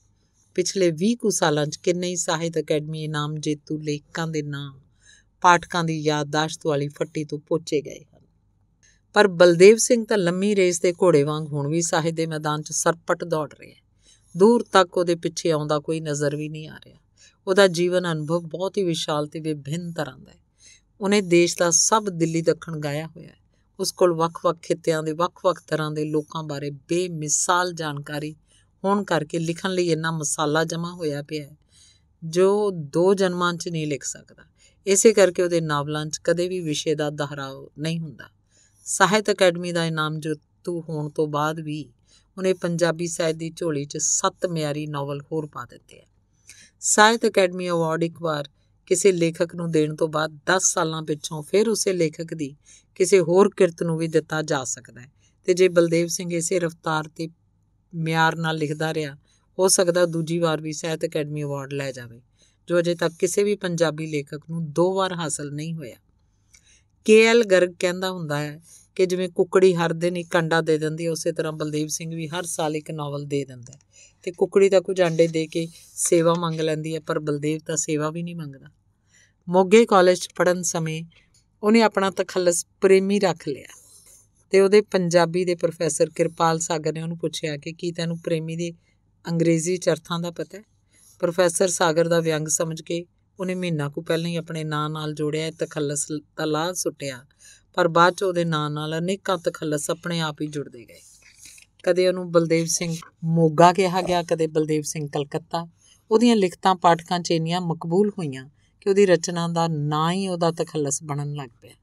ਪਿਛਲੇ 20 ਕੁ ਸਾਲਾਂ 'ਚ ਕਿੰਨੇ ਹੀ ਸਾਹਿਤ ਅਕੈਡਮੀ ਇਨਾਮ ਜੇਤੂ ਲੇਖਕਾਂ ਦੇ ਨਾਂ ਪਾਠਕਾਂ ਦੀ ਯਾਦਦਾਸ਼ਤ ਵਾਲੀ ਫੱਟੀ ਤੋਂ ਪੋਚੇ ਗਏ ਹਨ ਪਰ ਬਲਦੇਵ ਸਿੰਘ ਤਾਂ ਲੰਮੀ ਰੇਸ ਦੇ ਘੋੜੇ ਵਾਂਗ ਹੁਣ ਵੀ ਸਾਹਿਤ ਦੇ ਮੈਦਾਨ 'ਚ ਸਰਪਟ ਦੌੜ ਰਿਹਾ ਹੈ ਦੂਰ ਤੱਕ ਉਹਦੇ ਪਿੱਛੇ ਆਉਂਦਾ ਕੋਈ ਨਜ਼ਰ ਵੀ ਨਹੀਂ ਆ ਰਿਹਾ ਉਹਦਾ ਜੀਵਨ ਅਨੁਭਵ ਬਹੁਤ ਹੀ ਵਿਸ਼ਾਲ ਤੇ ਵਿਭਿੰਨ ਤਰ੍ਹਾਂ ਦਾ ਹੈ ਉਹਨੇ ਦੇਸ਼ ਦਾ ਸਭ ਦਿੱਲੀ ਦੱਖਣ ਗਾਇਆ ਹੋਇਆ ਹੈ ਉਸ ਕੋਲ ਵੱਖ-ਵੱਖ ਖਿੱਤਿਆਂ ਦੇ ਵੱਖ-ਵੱਖ ਤਰ੍ਹਾਂ ਦੇ ਲੋਕਾਂ ਬਾਰੇ ਬੇਮਿਸਾਲ ਜਾਣਕਾਰੀ ਹੋਣ ਕਰਕੇ ਲਿਖਣ ਲਈ ਇੰਨਾ ਮਸਾਲਾ ਜਮਾ ਹੋਇਆ ਪਿਆ ਹੈ ਜੋ ਦੋ ਜਨਮਾਂ 'ਚ ਨਹੀਂ ਲਿਖ ਸਕਦਾ ਇਸੇ ਕਰਕੇ ਉਹਦੇ ਨਾਵਲਾਂ 'ਚ ਕਦੇ ਵੀ ਵਿਸ਼ੇ ਦਾ ਦਹਰਾਓ ਨਹੀਂ ਹੁੰਦਾ ਸਾਹਿਤ ਅਕੈਡਮੀ ਦਾ ਇਨਾਮ ਤੂੰ ਹੋਣ ਤੋਂ ਬਾਅਦ ਵੀ ਉਹਨੇ ਪੰਜਾਬੀ ਸਾਹਿਤ ਦੀ ਝੋਲੀ 'ਚ ਸੱਤ ਮਿਆਰੀ ਨੋਵਲ ਹੋਰ ਪਾ ਦਿੱਤੇ ਆ ਸਾਹਿਤ ਅਕੈਡਮੀ ਅਵਾਰਡ ਇੱਕ ਵਾਰ ਕਿਸੇ ਲੇਖਕ ਨੂੰ ਦੇਣ ਤੋਂ ਬਾਅਦ 10 ਸਾਲਾਂ ਪਿੱਛੋਂ ਫਿਰ ਉਸੇ ਲੇਖਕ ਦੀ ਕਿਸੇ ਹੋਰ ਕਿਰਤ ਨੂੰ ਵੀ ਦਿੱਤਾ ਜਾ ਸਕਦਾ ਹੈ ਤੇ ਜੇ ਬਲਦੇਵ ਸਿੰਘ ਇਸੇ ਰਫ਼ਤਾਰ ਤੇ ਮਿਆਰ ਨਾਲ ਲਿਖਦਾ ਰਿਹਾ ਹੋ ਸਕਦਾ ਦੂਜੀ ਵਾਰ ਵੀ ਸਾਹਿਤ ਅਕੈਡਮੀ ਅਵਾਰਡ ਲੈ ਜਾਵੇ ਜੋ ਅਜੇ ਤੱਕ ਕਿਸੇ ਵੀ ਪੰਜਾਬੀ ਲੇਖਕ ਨੂੰ ਦੋ ਵਾਰ ਹਾਸਲ ਨਹੀਂ ਹੋਇਆ ਕੇਐਲ ਗਰਗ ਕਹਿੰਦਾ ਹੁੰਦਾ ਹੈ ਕਿ ਜਿਵੇਂ ਕੁਕੜੀ ਹਰ ਦਿਨ ਇੱਕ ਅੰਡਾ ਦੇ ਦਿੰਦੀ ਹੈ ਉਸੇ ਤਰ੍ਹਾਂ ਬਲਦੇਵ ਸਿੰਘ ਵੀ ਹਰ ਸਾਲ ਇੱਕ ਨਾਵਲ ਦੇ ਦਿੰਦਾ ਤੇ ਕੁਕੜੀ ਤਾਂ ਕੁਝ ਅੰਡੇ ਦੇ ਕੇ ਸੇਵਾ ਮੰਗ ਲੈਂਦੀ ਹੈ ਪਰ ਬਲਦੇਵ ਤਾਂ ਸੇਵਾ ਵੀ ਨਹੀਂ ਮੰਗਦਾ ਮੋਗੇ ਕਾਲਜ 'ਚ ਪੜਨ ਸਮੇਂ ਉਹਨੇ ਆਪਣਾ ਤਖੱਲਸ ਪ੍ਰੇਮੀ ਰੱਖ ਲਿਆ ਤੇ ਉਹਦੇ ਪੰਜਾਬੀ ਦੇ ਪ੍ਰੋਫੈਸਰ ਕਿਰਪਾਲ ਸਾਗਰ ਨੇ ਉਹਨੂੰ ਪੁੱਛਿਆ ਕਿ ਕੀ ਤੈਨੂੰ ਪ੍ਰੇਮੀ ਦੇ ਅੰਗਰੇਜ਼ੀ ਚਰਥਾਂ ਦਾ ਪਤਾ ਹੈ ਪ੍ਰੋਫੈਸਰ ਸਾਗਰ ਦਾ ਵਿਅੰਗ ਸਮਝ ਕੇ ਉਹਨੇ ਮਹੀਨਾ ਕੁ ਪਹਿਲਾਂ ਹੀ ਆਪਣੇ ਨਾਂ ਨਾਲ ਜੋੜਿਆ ਤਖੱਲਸ ਤਲਾ ਸੁਟਿਆ ਪਰ ਬਾਅਦ 'ਚ ਉਹਦੇ ਨਾਂ ਨਾਲ ਅਨੇਕਾਂ ਤਖੱਲਸ ਆਪਣੇ ਆਪ ਹੀ ਜੁੜਦੇ ਗਏ ਕਦੇ ਉਹਨੂੰ ਬਲਦੇਵ ਸਿੰਘ ਮੋਗਾ ਕਿਹਾ ਗਿਆ ਕਦੇ ਬਲਦੇਵ ਸਿੰਘ ਕਲਕੱਤਾ ਉਹਦੀਆਂ ਲਿਖਤਾਂ ਪਾਠਕਾਂ 'ਚ ਇੰਨੀਆਂ ਮਕਬੂਲ ਹੋਈਆਂ ਕਿ ਉਹਦੀ ਰਚਨਾ ਦਾ ਨਾਂ ਹੀ ਉਹਦਾ ਤਖੱਲਸ ਬਣਨ ਲੱਗ ਪਿਆ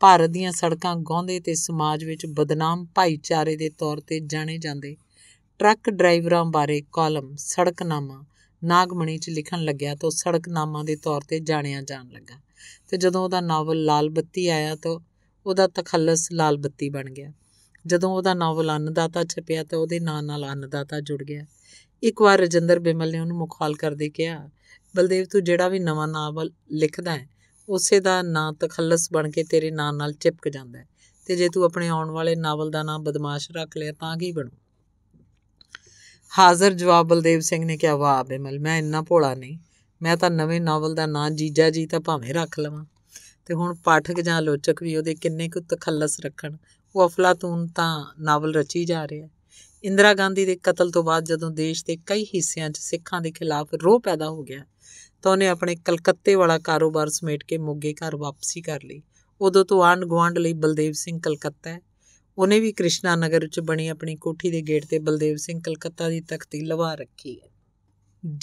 ਭਾਰਤ ਦੀਆਂ ਸੜਕਾਂ ਗੋਂਦੇ ਤੇ ਸਮਾਜ ਵਿੱਚ ਬਦਨਾਮ ਭਾਈਚਾਰੇ ਦੇ ਤੌਰ ਤੇ ਜਾਣੇ ਜਾਂਦੇ ਟਰੱਕ ਡਰਾਈਵਰਾਂ ਬਾਰੇ ਕਾਲਮ ਸੜਕਨਾਮਾ ਨਾਗਮਣੀ 'ਚ ਲਿਖਣ ਲੱਗਿਆ ਤਾਂ ਸੜਕਨਾਮਾ ਦੇ ਤੌਰ ਤੇ ਜਾਣਿਆ ਜਾਣ ਲੱਗਾ ਤੇ ਜਦੋਂ ਉਹਦਾ ਨਾਵਲ ਲਾਲ ਬੱਤੀ ਆਇਆ ਤਾਂ ਉਹਦਾ ਤਖੱਲਸ ਲਾਲ ਬੱਤੀ ਬਣ ਗਿਆ ਜਦੋਂ ਉਹਦਾ ਨਾਵਲ ਅੰਨਦਾਤਾ ਛਪਿਆ ਤਾਂ ਉਹਦੇ ਨਾਂ ਨਾਲ ਅੰਨਦਾਤਾ ਜੁੜ ਗਿਆ ਇੱਕ ਵਾਰ ਰਜਿੰਦਰ ਬਿਮਲ ਨੇ ਉਹਨੂੰ ਮੁਖਾਲ ਕਰਦੇ ਕਿਹਾ ਬਲਦੇਵ ਤੂੰ ਜਿਹੜਾ ਵੀ ਨਵਾਂ ਨਾਵਲ ਲਿਖਦਾ ਹੈ ਉਸੇ ਦਾ ਨਾਂ ਤਖੱਲਸ ਬਣ ਕੇ ਤੇਰੇ ਨਾਂ ਨਾਲ ਚਿਪਕ ਜਾਂਦਾ ਹੈ ਤੇ ਜੇ ਤੂੰ ਆਪਣੇ ਆਉਣ ਵਾਲੇ ਨਾਵਲ ਦਾ ਨਾਂ ਬਦਮਾਸ਼ ਰੱਖ ਲਿਆ ਤਾਂ ਕੀ ਬਣੂ ਹਾਜ਼ਰ ਜਵਾਬ ਬਲਦੇਵ ਸਿੰਘ ਨੇ ਕਿਹਾ ਵਾਹ ਬਿਮਲ ਮੈਂ ਇੰਨਾ ਭੋਲਾ ਨਹੀਂ ਮੈਂ ਤਾਂ ਨਵੇਂ ਨਾਵਲ ਦਾ ਨਾਂ ਜੀਜਾ ਜੀ ਤਾਂ ਭਾਵੇਂ ਰੱਖ ਲਵਾਂ ਤੇ ਹੁਣ ਪਾਠਕ ਜਾਂ ਲੋਚਕ ਵੀ ਉਹਦੇ ਕਿੰਨੇ ਕੁ ਤਖੱਲਸ ਰੱਖਣ ਉਹ ਅਫਲਾਤੂਨ ਤਾਂ ਨਾਵਲ ਰਚੀ ਜਾ ਰਿਹਾ ਹੈ ਇੰਦਰਾ ਗਾਂਧੀ ਦੇ ਕਤਲ ਤੋਂ ਬਾਅਦ ਜਦੋਂ ਦੇਸ਼ ਦੇ ਕਈ ਹਿੱਸਿਆਂ 'ਚ ਸਿੱਖਾਂ ਦੇ ਖਿਲਾਫ ਰੋਹ ਪੈਦਾ ਹੋ ਗਿਆ ਤਾਂ ਉਹਨੇ ਆਪਣੇ ਕਲਕੱਤੇ ਵਾਲਾ ਕਾਰੋਬਾਰ ਸਮੇਟ ਕੇ ਮੋਗੇ ਘਰ ਵਾਪਸੀ ਕਰ ਲਈ ਉਦੋਂ ਤੋਂ ਆਂਢ ਗਵਾਂਡ ਲਈ ਬਲਦੇਵ ਸਿੰਘ ਕਲਕੱਤਾ ਉਹਨੇ ਵੀ ਕ੍ਰਿਸ਼ਨਾ ਨਗਰ 'ਚ ਬਣੀ ਆਪਣੀ ਕੋਠੀ ਦੇ ਗੇਟ ਤੇ ਬਲਦੇਵ ਸਿੰਘ ਕਲਕੱਤਾ ਦੀ ਤਖਤੀ ਲਵਾ ਰੱਖੀ ਹੈ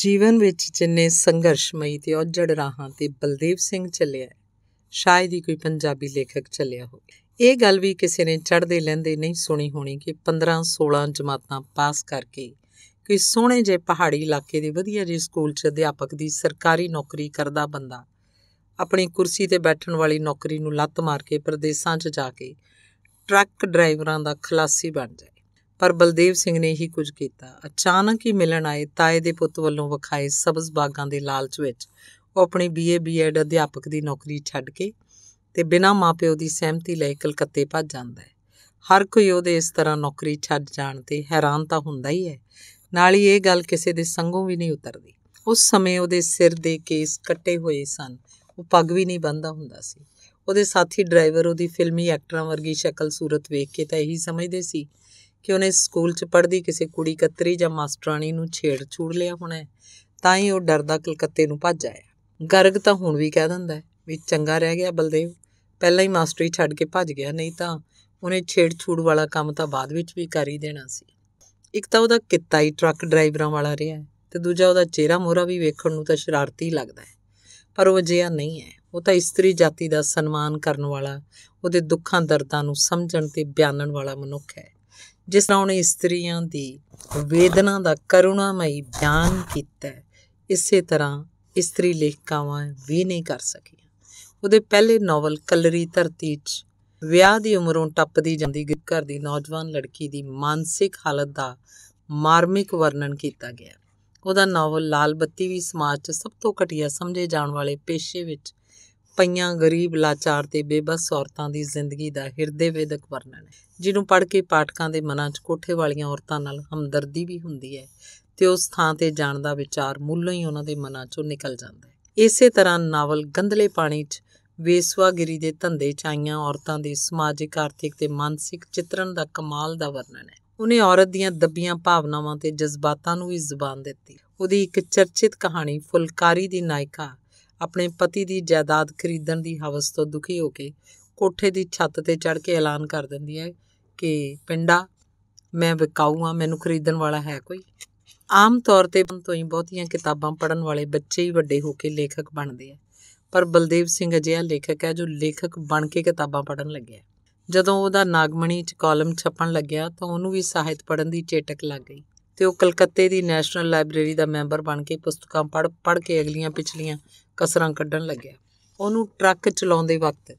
ਜੀਵਨ ਵਿੱਚ ਜਿੰਨੇ ਸੰਘਰਸ਼ਮਈ ਤੇ ਔਜੜ ਰਾਹਾਂ ਤੇ ਬਲਦੇਵ ਸਿੰਘ ਚੱਲਿਆ ਸ਼ਾਇਦ ਹੀ ਕੋਈ ਪੰਜਾਬੀ ਲੇਖਕ ਚੱਲਿਆ ਹੋਵੇ ਇਹ ਗੱਲ ਵੀ ਕਿਸੇ ਨੇ ਚੜਦੇ ਲੈਂਦੇ ਨਹੀਂ ਸੁਣੀ ਹੋਣੀ ਕਿ 15 16 ਜਮਾਤਾਂ ਪਾਸ ਕਰਕੇ ਕੋਈ ਸੋਹਣੇ ਜੇ ਪਹਾੜੀ ਇਲਾਕੇ ਦੇ ਵਧੀਆ ਜਿਹੇ ਸਕੂਲ 'ਚ ਅਧਿਆਪਕ ਦੀ ਸਰਕਾਰੀ ਨੌਕਰੀ ਕਰਦਾ ਬੰਦਾ ਆਪਣੀ ਕੁਰਸੀ ਤੇ ਬੈਠਣ ਵਾਲੀ ਨੌਕਰੀ ਨੂੰ ਲੱਤ ਮਾਰ ਕੇ ਪ੍ਰਦੇਸਾਂ 'ਚ ਜਾ ਕੇ ਟਰੱਕ ਡਰਾਈਵਰਾਂ ਦਾ ਖਲਾਸੀ ਬਣ ਜਾਏ ਪਰ ਬਲਦੇਵ ਸਿੰਘ ਨੇ ਹੀ ਕੁਝ ਕੀਤਾ ਅਚਾਨਕ ਹੀ ਮਿਲਣ ਆਏ ਤਾਏ ਦੇ ਪੁੱਤ ਵੱਲੋਂ ਵਿਖਾਏ ਸਬਜ਼ ਬਾਗਾਂ ਦੇ ਲਾਲਚ ਵਿੱਚ ਉਹ ਆਪਣੀ ਬੀਏ ਬੀਐਡ ਅਧਿਆਪਕ ਦੀ ਨੌਕਰੀ ਛੱਡ ਕੇ ਤੇ ਬਿਨਾਂ ਮਾਪਿਓ ਦੀ ਸਹਿਮਤੀ ਲਈ ਕਲਕੱਤੇ ਭੱਜ ਜਾਂਦਾ ਹੈ ਹਰ ਕੋਈ ਉਹਦੇ ਇਸ ਤਰ੍ਹਾਂ ਨੌਕਰੀ ਛੱਡ ਜਾਣ ਤੇ ਹੈਰਾਨ ਤਾਂ ਹੁੰਦਾ ਹੀ ਹੈ ਨਾਲ ਹੀ ਇਹ ਗੱਲ ਕਿਸੇ ਦੇ ਸੰਗੋਂ ਵੀ ਨਹੀਂ ਉਤਰਦੀ ਉਸ ਸਮੇਂ ਉਹਦੇ ਸਿਰ ਦੇ ਕੇਸ ਕੱਟੇ ਹੋਏ ਸਨ ਉਹ ਪੱਗ ਵੀ ਨਹੀਂ ਬੰਨਦਾ ਹੁੰਦਾ ਸੀ ਉਹਦੇ ਸਾਥੀ ਡਰਾਈਵਰ ਉਹਦੀ ਫਿਲਮੀ ਐਕਟਰਾਂ ਵਰਗੀ ਸ਼ਕਲ ਸੂਰਤ ਵੇਖ ਕੇ ਤਾਂ ਇਹੀ ਸਮਝਦੇ ਸੀ ਕਿ ਉਹਨੇ ਸਕੂਲ 'ਚ ਪੜ੍ਹਦੀ ਕਿਸੇ ਕੁੜੀ ਕਤਰੀ ਜਾਂ ਮਾਸਟਰਾਨੀ ਨੂੰ ਛੇੜ ਛੂੜ ਲਿਆ ਹੋਣਾ ਤਾਂ ਹੀ ਉਹ ਡਰਦਾ ਕਲਕੱਤੇ ਨੂੰ ਭੱਜ ਆਇਆ ਗਰਗ ਤਾਂ ਹੁਣ ਵੀ ਕਹਿ ਦਿੰਦਾ ਵੀ ਚੰਗਾ ਰਹਿ ਗਿਆ ਬਲਦੇਵ ਪਹਿਲਾਂ ਹੀ ਮਾਸਟਰੀ ਛੱਡ ਕੇ ਭੱਜ ਗਿਆ ਨਹੀਂ ਤਾਂ ਉਹਨੇ ਛੇੜ-ਛੂੜ ਵਾਲਾ ਕੰਮ ਤਾਂ ਬਾਅਦ ਵਿੱਚ ਵੀ ਕਰ ਹੀ ਦੇਣਾ ਸੀ ਇੱਕ ਤਾਂ ਉਹਦਾ ਕਿੱਤਾ ਹੀ ਟਰੱਕ ਡਰਾਈਵਰਾਂ ਵਾਲਾ ਰਿਹਾ ਤੇ ਦੂਜਾ ਉਹਦਾ ਚਿਹਰਾ ਮੋਹਰਾ ਵੀ ਵੇਖਣ ਨੂੰ ਤਾਂ ਸ਼ਰਾਰਤੀ ਲੱਗਦਾ ਹੈ ਪਰ ਉਹ ਜਿਹਾ ਨਹੀਂ ਹੈ ਉਹ ਤਾਂ ਇਸਤਰੀ ਜਾਤੀ ਦਾ ਸਨਮਾਨ ਕਰਨ ਵਾਲਾ ਉਹਦੇ ਦੁੱਖਾਂ ਦਰਦਾਂ ਨੂੰ ਸਮਝਣ ਤੇ ਬਿਆਨਣ ਵਾਲਾ ਮਨੁੱਖ ਹੈ ਜਿਸ ਨਾਲ ਉਹਨੇ ਇਸਤਰੀਆਂ ਦੀ ਵੇਦਨਾ ਦਾ ਕਰੁਣਾਮਈ ਬਿਆਨ ਕੀਤਾ ਇਸੇ ਤਰ੍ਹਾਂ ਇਸਤਰੀ ਲੇਖਿਕਾਵਾਂ ਵੀ ਨਹੀਂ ਕਰ ਸਕੀਆਂ ਉਹਦੇ ਪਹਿਲੇ ਨੋਵਲ ਕਲਰੀ ਧਰਤੀ 'ਚ ਵਿਆਹ ਦੀ ਉਮਰੋਂ ਟੱਪਦੀ ਜਾਂਦੀ ਘਰ ਦੀ ਨੌਜਵਾਨ ਲੜਕੀ ਦੀ ਮਾਨਸਿਕ ਹਾਲਤ ਦਾ ਮਾਰਮਿਕ ਵਰਣਨ ਕੀਤਾ ਗਿਆ ਉਹਦਾ ਨੋਵਲ ਲਾਲ ਬੱਤੀ ਵੀ ਸਮਾਜ 'ਚ ਸਭ ਤੋਂ ਘਟੀਆ ਸਮਝੇ ਜਾਣ ਵਾਲੇ ਪੇਸ਼ੇ ਵਿੱਚ ਪਈਆਂ ਗਰੀਬ ਲਾਚਾਰ ਤੇ ਬੇਬਸ ਔਰਤਾਂ ਦੀ ਜ਼ਿੰਦਗੀ ਦਾ ਹਿਰਦੇ ਵੇਦਕ ਵਰਣਨ ਹੈ ਜਿਹਨੂੰ ਪੜ੍ਹ ਕੇ ਪਾਠਕਾਂ ਦੇ ਮਨਾਂ 'ਚ ਕੋਠੇ ਵਾਲੀਆਂ ਔਰਤਾਂ ਨਾਲ ਹਮਦਰਦੀ ਵੀ ਹੁੰਦੀ ਹੈ ਤੇ ਉਸ ਥਾਂ ਤੇ ਜਾਣ ਦਾ ਵਿਚਾਰ ਮੁੱਲੋਂ ਹੀ ਉਹਨਾਂ ਦੇ ਮਨਾਂ ਚੋਂ ਨਿਕਲ ਜਾਂਦਾ ਹੈ ਇਸੇ ਤਰ੍ਹਾਂ ਨਾਵਲ ਗੰਦਲੇ ਪਾਣੀ 'ਚ ਵੇਸਵਾਗਿਰੀ ਦੇ ਧੰਦੇ ਚ ਆਈਆਂ ਔਰਤਾਂ ਦੇ ਸਮਾਜਿਕ ਆਰਥਿਕ ਤੇ ਮਾਨਸਿਕ ਚਿੱਤਰਣ ਦਾ ਕਮਾਲ ਦਾ ਵਰਣਨ ਹੈ ਉਹਨੇ ਔਰਤ ਦੀਆਂ ਦੱਬੀਆਂ ਭਾਵਨਾਵਾਂ ਤੇ ਜਜ਼ਬਾਤਾਂ ਨੂੰ ਵੀ ਜ਼ੁਬਾਨ ਦਿੱਤੀ ਉਹਦੀ ਇੱਕ ਚਰਚਿਤ ਕਹਾਣੀ ਫੁਲਕਾਰੀ ਦੀ ਨਾਇਕਾ ਆਪਣੇ ਪਤੀ ਦੀ ਜਾਇਦਾਦ ਖਰੀਦਣ ਦੀ ਹਵਸ ਤੋਂ ਦੁਖੀ ਹੋ ਕੇ ਕੋਠੇ ਦੀ ਛੱਤ ਤੇ ਚੜ ਕੇ ਐਲਾਨ ਕਰ ਦਿੰਦੀ ਹੈ ਕਿ ਪਿੰਡਾ ਮੈਂ ਵਿਕਾਉਂ ਆ ਮੈਨੂੰ ਖਰੀਦਣ ਵਾਲਾ ਹੈ ਕੋਈ ਆਮ ਤੌਰ ਤੇ ਬਚਪਨ ਤੋਂ ਹੀ ਬਹੁਤੀਆਂ ਕਿਤਾਬਾਂ ਪੜਨ ਵਾਲੇ ਬੱਚੇ ਹੀ ਵੱਡੇ ਹੋ ਕੇ ਲੇਖਕ ਬਣਦੇ ਆ ਪਰ ਬਲਦੇਵ ਸਿੰਘ ਅਜਿਹਾ ਲੇਖਕ ਹੈ ਜੋ ਲੇਖਕ ਬਣ ਕੇ ਕਿਤਾਬਾਂ ਪੜਨ ਲੱਗਿਆ ਜਦੋਂ ਉਹਦਾ ਨਾਗਮਣੀ 'ਚ ਕਾਲਮ ਛਪਣ ਲੱਗਿਆ ਤਾਂ ਉਹਨੂੰ ਵੀ ਸਾਹਿਤ ਪੜਨ ਦੀ ਚੇਟਕ ਲੱਗ ਗਈ ਤੇ ਉਹ ਕਲਕੱਤੇ ਦੀ ਨੈਸ਼ਨਲ ਲਾਇਬ੍ਰੇਰੀ ਦਾ ਮੈਂਬਰ ਬਣ ਕੇ ਪੁਸਤਕਾਂ ਪੜ ਪੜ ਕੇ ਅਗਲੀਆਂ ਪਿਛਲੀਆਂ ਕਸਰਾਂ ਕੱਢਣ ਲੱਗਿਆ ਉਹਨੂੰ ਟਰੱਕ ਚਲਾਉਂਦੇ ਵਕਤ